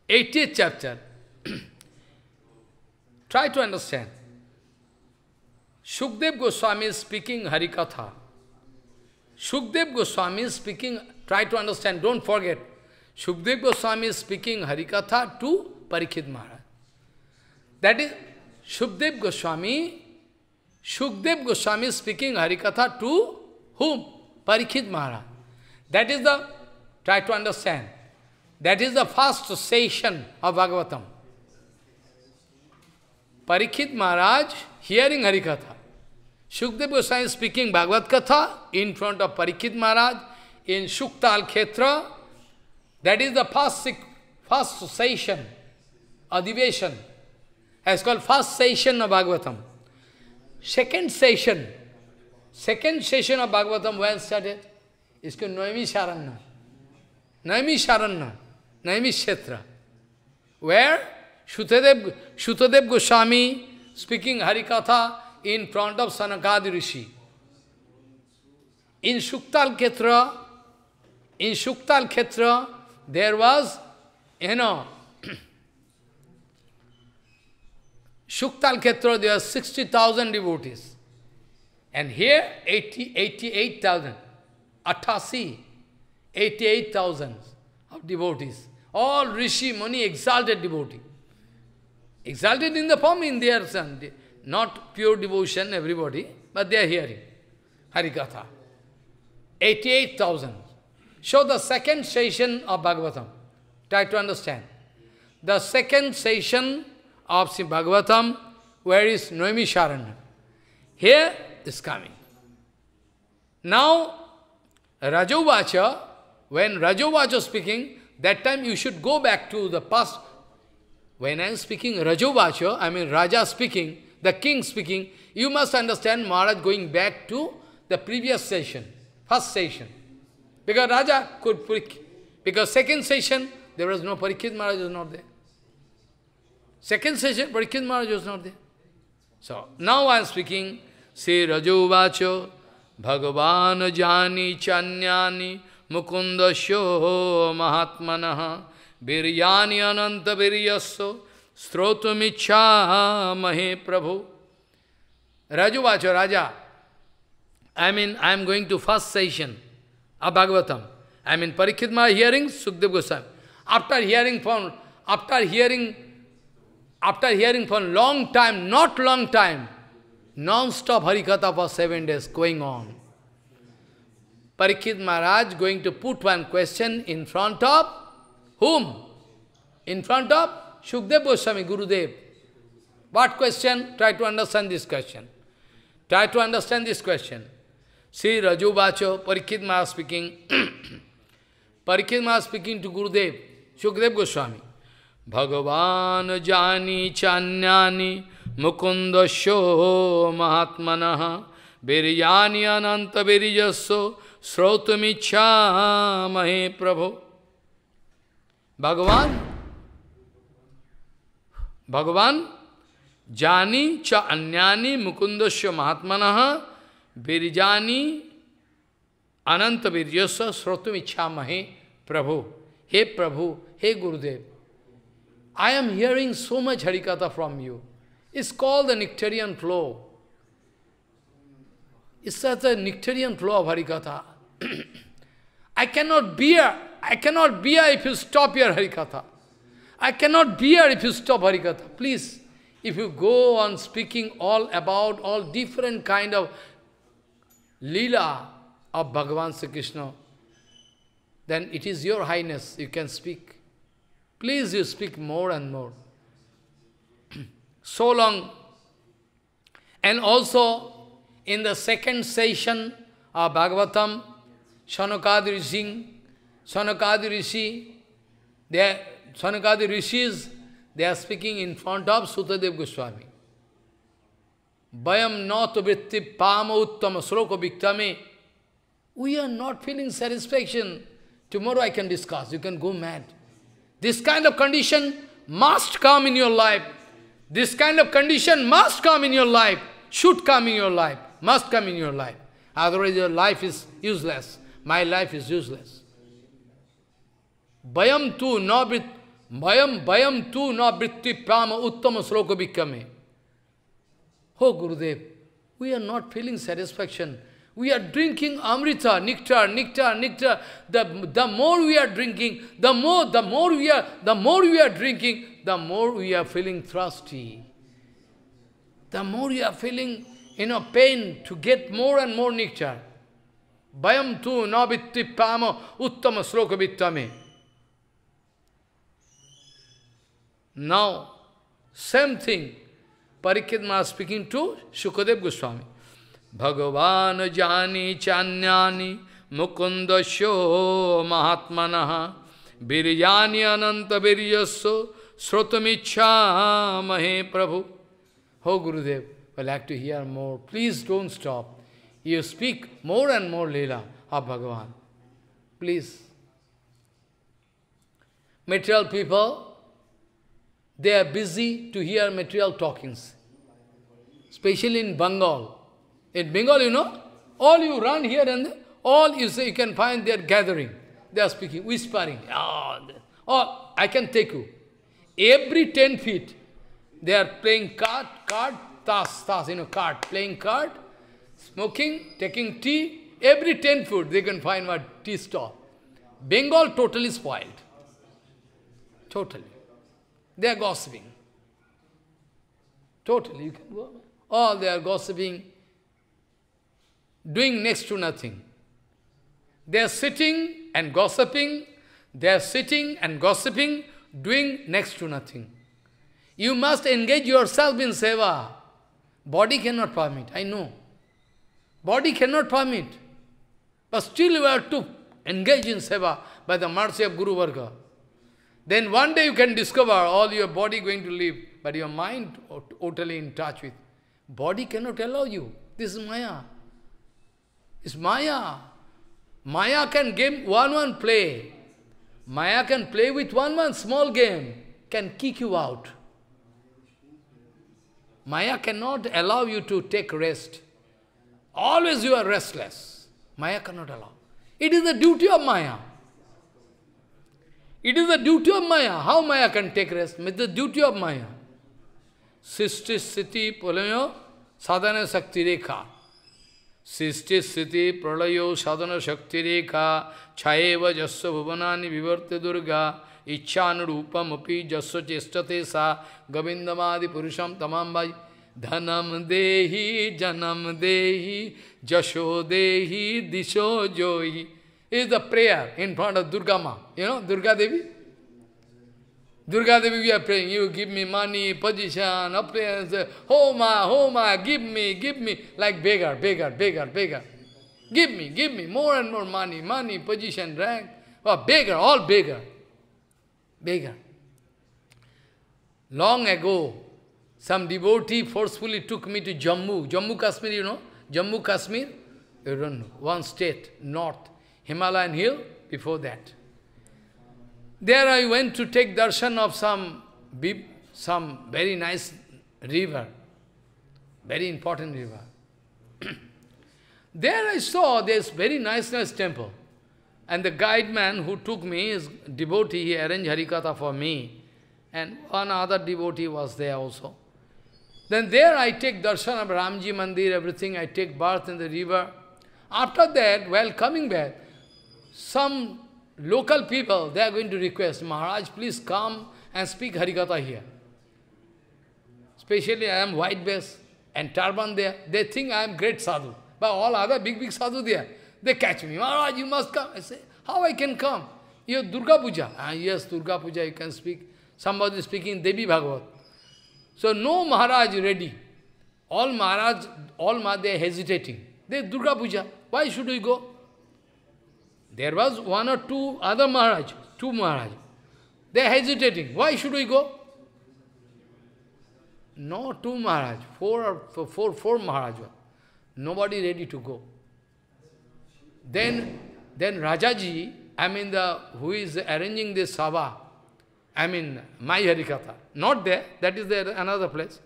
Speaker 1: 80th chapter. Try to understand. Shukdev Goswami is speaking Harikatha. Shukdev Goswami is speaking, try to understand, don't forget. Shukdev Goswami is speaking Harikatha to Parikhid Maharaj. That is, Shukdev Goswami, Shukdev Goswami is speaking Harikatha to whom? Parikhid Maharaj. That is the, try to understand, that is the first session of Bhagavatam. Parikhid Maharaj hearing Harikatha. Shukdev Goswami speaking Bhagavad Katha in front of Parikit Maharaj in Shuktal Khetra. That is the first, first session, Adivation. It's called first session of Bhagavatam. Second session, second session of Bhagavatam when started? It's called Noemi Sharana. Noemi Sharana, Noemi Kshetra. Where? Shutadev, Shutadev Goswami speaking Harikatha in front of Sanakadi Rishi. In Shuktal Khetra, in Shuktal Khetra, there was, you know, Shuktal Khetra, there are 60,000 devotees. And here, eighty-eight thousand, 88,000, 88,000 88, of devotees. All Rishi, Muni, exalted devotee. Exalted in the form in their sandhi not pure devotion, everybody, but they are hearing Harikatha. 88,000. So the second session of Bhagavatam, try to understand. The second session of Sri Bhagavatam, where is Noemi Sharan, here is coming. Now, Rajovacha, when Rajovacha speaking, that time you should go back to the past. When I am speaking Rajovacha, I mean Raja speaking, the king speaking, you must understand Maharaj going back to the previous session, first session. Because Raja could, because second session, there was no Parikshit Maharaj was not there. Second session, Parikshit Maharaj was not there. So, now I am speaking, Sri Rajovacho, Bhagavan Jani Chanyani Shoh Mahatmanaha Biryani Ananta Biryasso mahi Prabhu. Rajuvacha Raja, I mean, I am going to first session of Bhagavatam. I mean, Parikhidma hearing Sukhdev Goswami. After hearing from, after hearing, after hearing for long time, not long time, non-stop Harikatha for seven days going on. Parikshit Maharaj going to put one question in front of whom? In front of Shukdev Goswami, Gurudev. What question? Try to understand this question. Try to understand this question. See Raju Bacho, Parikhid Maharaj speaking. Parikhid Maharaj speaking to Gurudev, Shukdev Goswami. Bhagavan jani chanyani mukundasyo mahatmanaha biryani ananta virijasyo Srotamichamahe prabhu. Bhagavan भगवान जानी च अन्यानी मुकुंदस्य महात्मन बिरजानी अनंत बीर्यस्व श्रोतुम इच्छा महे प्रभु हे प्रभु हे Gurudev I am hearing so much harikatha from you is call the nectarean flow is nectarean flow of harikatha I can not be I can not be I if you stop your harikatha I cannot bear if you stop Harikatha. Please, if you go on speaking all about all different kind of lila of Bhagavan Sri Krishna, then it is your highness you can speak. Please you speak more and more. so long. And also, in the second session of Bhagavatam, Sanakadi Singh, Sanakadi Rishi, they Sanakadi rishis, they are speaking in front of Sutadev Goswami. Bayam not vritti pama uttama sloka viktame. We are not feeling satisfaction. Tomorrow I can discuss, you can go mad. This kind of condition must come in your life. This kind of condition must come in your life, should come in your life, must come in your life. Otherwise your life is useless. My life is useless. Bayam tu nabit Bhayam bhayam tu na vritti prama uttama sloka vikame. Oh Gurudev, we are not feeling satisfaction. We are drinking amrita, nectar, nectar, nectar. The, the more we are drinking, the more, the more we are, the more we are drinking, the more we are feeling thirsty. The more you are feeling, you know, pain to get more and more nectar. Bayam tu navitti pama uttama sloka vittame. Now, same thing, Parikit Maharaj speaking to Shukadev Goswami. Bhagavan jani chanyani mukundasyo mahatmanaha biryani ananta viryasyo srotamichha mahe prabhu. Oh Gurudev, I like to hear more. Please don't stop. You speak more and more Leela of Bhagavan. Please. Material people, they are busy to hear material talkings, especially in Bengal. In Bengal, you know, all you run here and there, all you say you can find they are gathering. They are speaking, whispering. Oh, oh I can take you. Every 10 feet, they are playing card, card, tas, tas, you know, card, playing card, smoking, taking tea. Every 10 foot, they can find what tea stall. Bengal totally spoiled. Totally. They are gossiping. Totally, you can go. All oh, they are gossiping, doing next to nothing. They are sitting and gossiping, they are sitting and gossiping, doing next to nothing. You must engage yourself in seva. Body cannot permit, I know. Body cannot permit. But still you have to engage in seva by the mercy of Guru Varga. Then one day you can discover all your body going to leave, but your mind totally in touch with. Body cannot allow you. This is Maya. It's Maya. Maya can game one-one play. Maya can play with one-one small game, can kick you out. Maya cannot allow you to take rest. Always you are restless. Maya cannot allow. It is the duty of Maya. It is the duty of Maya. How Maya can take rest? It's the duty of Maya. Sisti Siti Pralayo Sadhana Shakti Rekha. Sisti Siti Pralayo Sadhana Shakti Rekha Chayeva Jasya Bhuvanani Vivarte Durga Ichyanurupam api jasya chestate sa Gavindamadi Purusham Tamambai Dhanam Dehi Janam Dehi Jasho Dehi Disho Johi is the prayer in front of Durga Ma. You know, Durga Devi? Durga Devi, we are praying, you give me money, position, appearance, Homa, Homa, give me, give me, like beggar, beggar, beggar, beggar. Give me, give me more and more money, money, position, rank. Oh, beggar, all beggar. Beggar. Long ago, some devotee forcefully took me to Jammu. Jammu Kashmir, you know? Jammu Kashmir, you don't know. One state, north. Himalayan hill before that. There I went to take darshan of some, some very nice river, very important river. there I saw this very nice, nice temple. And the guide man who took me is devotee, he arranged Harikatha for me. And one other devotee was there also. Then there I take darshan of Ramji Mandir, everything, I take bath in the river. After that, while coming back, some local people, they are going to request, Maharaj, please come and speak Harikatha here. Especially I am white vest and turban there. They think I am great sadhu. But all other big, big sadhu there, they catch me. Maharaj, you must come. I say, how I can come? You have Durga Puja. Ah, yes, Durga Puja, you can speak. Somebody speaking Devi Bhagavat. So no Maharaj ready. All Maharaj, all Maharaj, they are hesitating. They Durga Puja. Why should we go? There was one or two other Maharaj, two Maharaj. They are hesitating. Why should we go? No, two Maharaj, four or four, four Maharaj. Nobody ready to go. Then, then Rajaji, I mean the who is arranging this sabha, I mean my Harikatha, not there. That is there another place.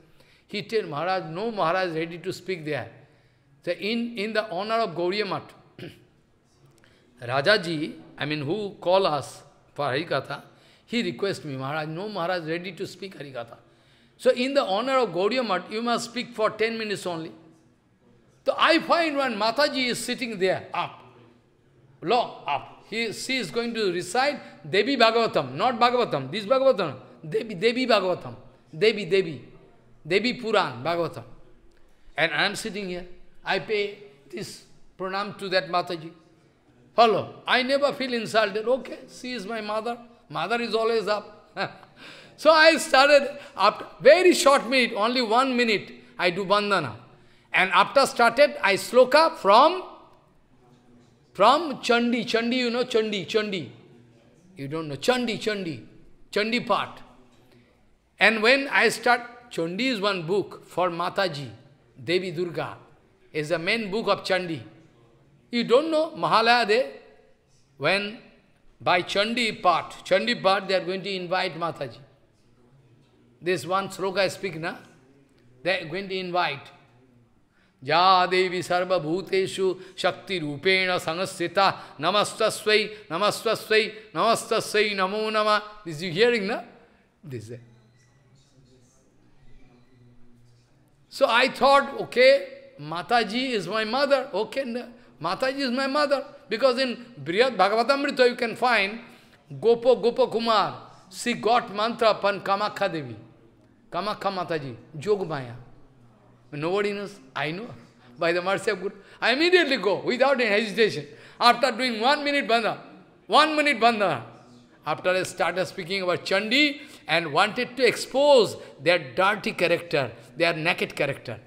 Speaker 1: He tell Maharaj, no Maharaj ready to speak there. So in in the honor of Gauriya Math, Rajaji, I mean, who call us for Harikatha, he requests me, Maharaj, no Maharaj, ready to speak Harikatha. So in the honor of Gaudiya Mat, you must speak for 10 minutes only. So I find one Mataji is sitting there, up, long up, he, she is going to recite Devi Bhagavatam, not Bhagavatam, this Bhagavatam, Devi, Devi Bhagavatam, Devi, Devi, Devi Puran, Bhagavatam. And I am sitting here, I pay this pranam to that Mataji. Hello, I never feel insulted. Okay, she is my mother. Mother is always up. so I started, after very short minute, only one minute, I do bandana. And after started, I sloka from, from Chandi. Chandi, you know Chandi, Chandi. You don't know, Chandi, Chandi. Chandi part. And when I start, Chandi is one book for Mataji, Devi Durga, is the main book of Chandi. You don't know Mahalade when by Chandi part, Chandi part they are going to invite Mataji. This one Roka I speak na, they are going to invite. Ya Devi Sarva Bhuteshu Shakti Rupena Sangasita Namastasvai Namastasvai Namastasvai Namo Nama. Is you hearing na? This is So I thought, okay, Mataji is my mother. Okay, na? Mataji is my mother. Because in Brihad Bhagavatamrita you can find Gopo Gopa Kumar. She got mantra pan Kamakha Devi. Kamakha Mataji. Jogmaya. Nobody knows. I know. By the mercy of Guru. I immediately go without any hesitation. After doing one minute bandha. One minute bandha. After I started speaking about Chandi and wanted to expose their dirty character, their naked character.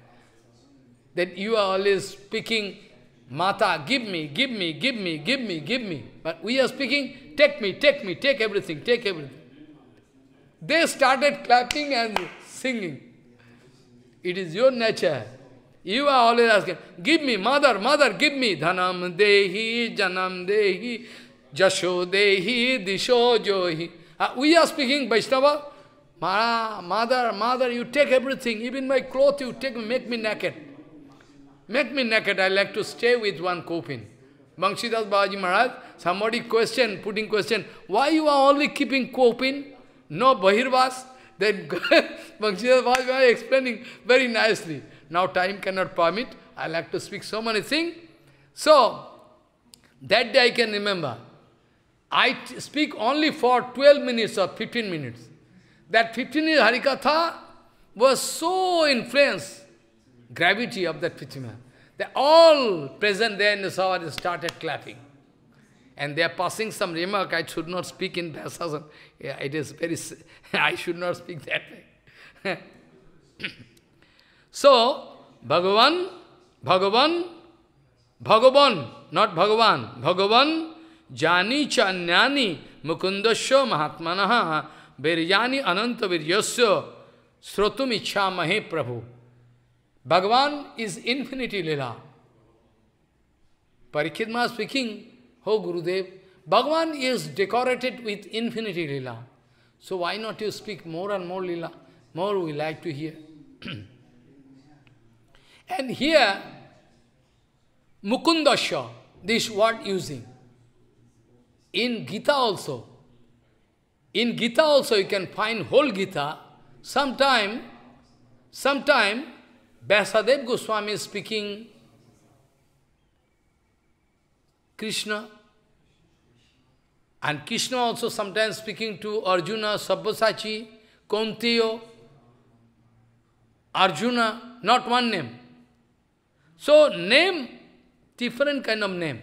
Speaker 1: That you are always speaking Mata, give me, give me, give me, give me, give me. But we are speaking, take me, take me, take everything, take everything. They started clapping and singing. It is your nature. You are always asking, give me, mother, mother, give me. Dhanam dehi, janam dehi, jasho dehi, disho johi. Uh, we are speaking Vaishnava. Mother, mother, you take everything, even my cloth you take, make me naked. Make me naked, I like to stay with one copin. Banshidas Babaji Maharaj, somebody question, putting question, why you are only keeping copin? No Bahirvas? Then Banshidas Babaji Maharaj explaining very nicely. Now time cannot permit, I like to speak so many things. So, that day I can remember. I speak only for 12 minutes or 15 minutes. That 15 minutes Harikatha was so influenced gravity of that Prithima. They all present there in the They started clapping. And they are passing some remark, I should not speak in Vyasasana. Yeah, it is very, I should not speak that way. so, Bhagavan, Bhagavan, Bhagavan, not Bhagavan, Bhagavan, Jani Nyani Mukundasya Mahatmanaha, Biryani Ananta Viryasya, Srotum Ichha Mahe Prabhu. Bhagavan is infinity lila. Parikidma speaking, Ho Guru Gurudev, Bhagavan is decorated with infinity lila. So why not you speak more and more lila? More we like to hear. and here, Mukundasya, this word using. In Gita also, in Gita also you can find whole Gita. Sometime, sometime Vyasadeva Goswami is speaking Krishna. And Krishna also sometimes speaking to Arjuna, Sabbasachi, Kontiyo, Arjuna, not one name. So name, different kind of name.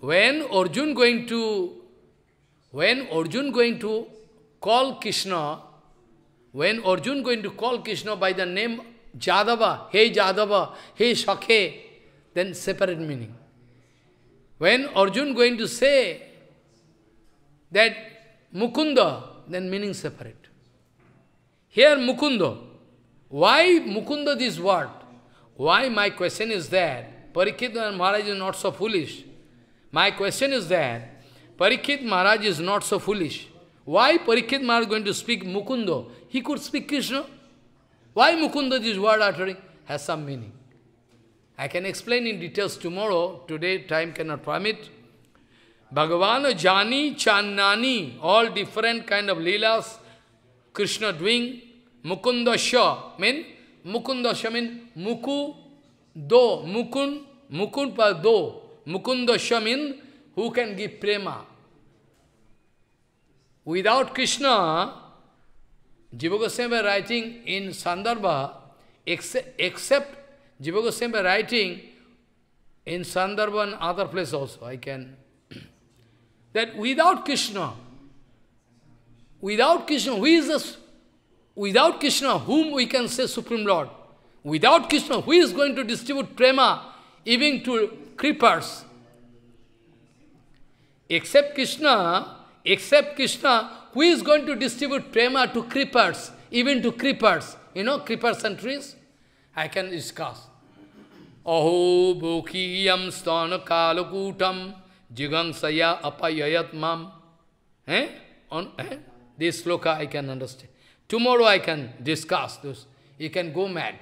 Speaker 1: When Arjuna going to, when Arjun going to call Krishna, when Arjun going to call Krishna by the name Jadava, hey Jadava, hey Shakhe, then separate meaning. When Arjun going to say that Mukunda, then meaning separate. Here Mukunda, why Mukunda this word? Why my question is that Parikit Maharaj is not so foolish. My question is that Parikit Maharaj is not so foolish. Why Parikit Maharaj is going to speak Mukunda? He could speak Krishna. Why Mukunda this word uttering has some meaning. I can explain in details tomorrow, today time cannot permit. Bhagavan, Jani, Channani, all different kind of leelas, Krishna doing, Mukunda Shah, mean, Mukunda Shah mean, Muku, Do, Mukun, Mukun pa Do, Mukunda Shah mean, who can give prema. Without Krishna, Jiva Goswami writing in Sandarbha, except, except Jiva Goswami writing in Sandarbha and other place also, I can, that without Krishna, without Krishna, who is the, without Krishna, whom we can say Supreme Lord? Without Krishna, who is going to distribute prema even to creepers? Except Krishna, except Krishna, who is going to distribute prema to creepers, even to creepers? You know, creepers and trees? I can discuss. Aho bhokiyam stana kalakutam jigangsaya apayayat mam. Eh? On, eh? This sloka I can understand. Tomorrow I can discuss this. You can go mad.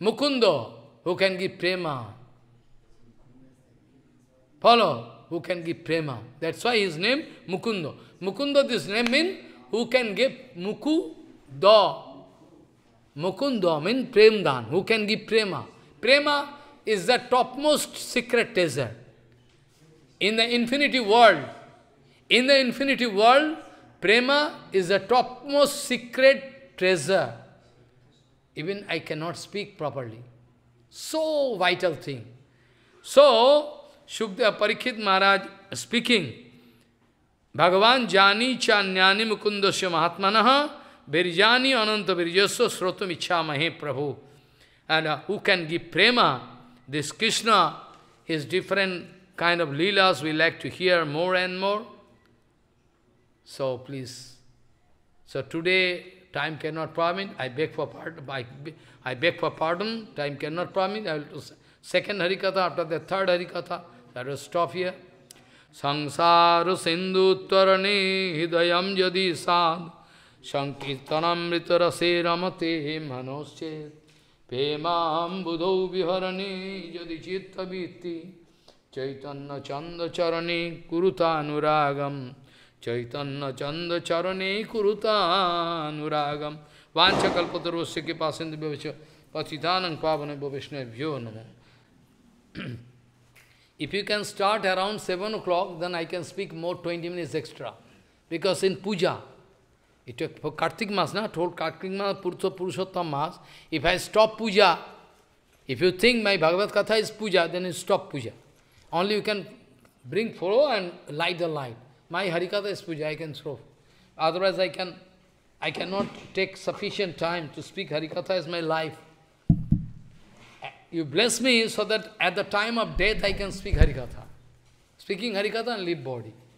Speaker 1: Mukundo, who can give prema. Follow, who can give prema. That's why his name Mukundo. Mukunda, this name means who can give Muku Da. Mukunda means Premdan, who can give Prema. Prema is the topmost secret treasure. In the infinity world, in the infinity world, Prema is the topmost secret treasure. Even I cannot speak properly. So vital thing. So, Shukdev Parikhit Maharaj speaking, भगवान जानी चान्यानी मुकुंद से महात्मा न बिरजानी अनंत बिरजस्व श्रोतम इच्छा महे Prabhu and who can give prema this Krishna is different kind of lilas we like to hear more and more so please so today time can not promise I beg for part I beg for pardon time can not promise I will to second harikatha after the third harikatha I will stop here तरणे हृदय यदि साद् सङ्कीर्तनमृतरसे रमते मनोश्चेत् प्रेमाम्बुधौ विहरणे यदि चैतन्य चित्तवीत्ति चैतन्यचन्दचरणे कुरुतानुरागं चैतन्यचन्दचरणे कुरुतानुरागं वाञ्छकल्पतरुस्य कृपासिन्धु पतितानं पावनेभ्यो नमो If you can start around 7 o'clock, then I can speak more 20 minutes extra. Because in puja, it took for Kartik Masna, told Kartik Masna Purusha Purushottam Mas, if I stop puja, if you think my Bhagavad Katha is puja, then you stop puja. Only you can bring follow and light the light. My Harikatha is puja, I can throw. Otherwise I can I cannot take sufficient time to speak Harikatha Is my life. You bless me so that at the time of death I can speak Harikatha. Speaking Harikatha and leave body.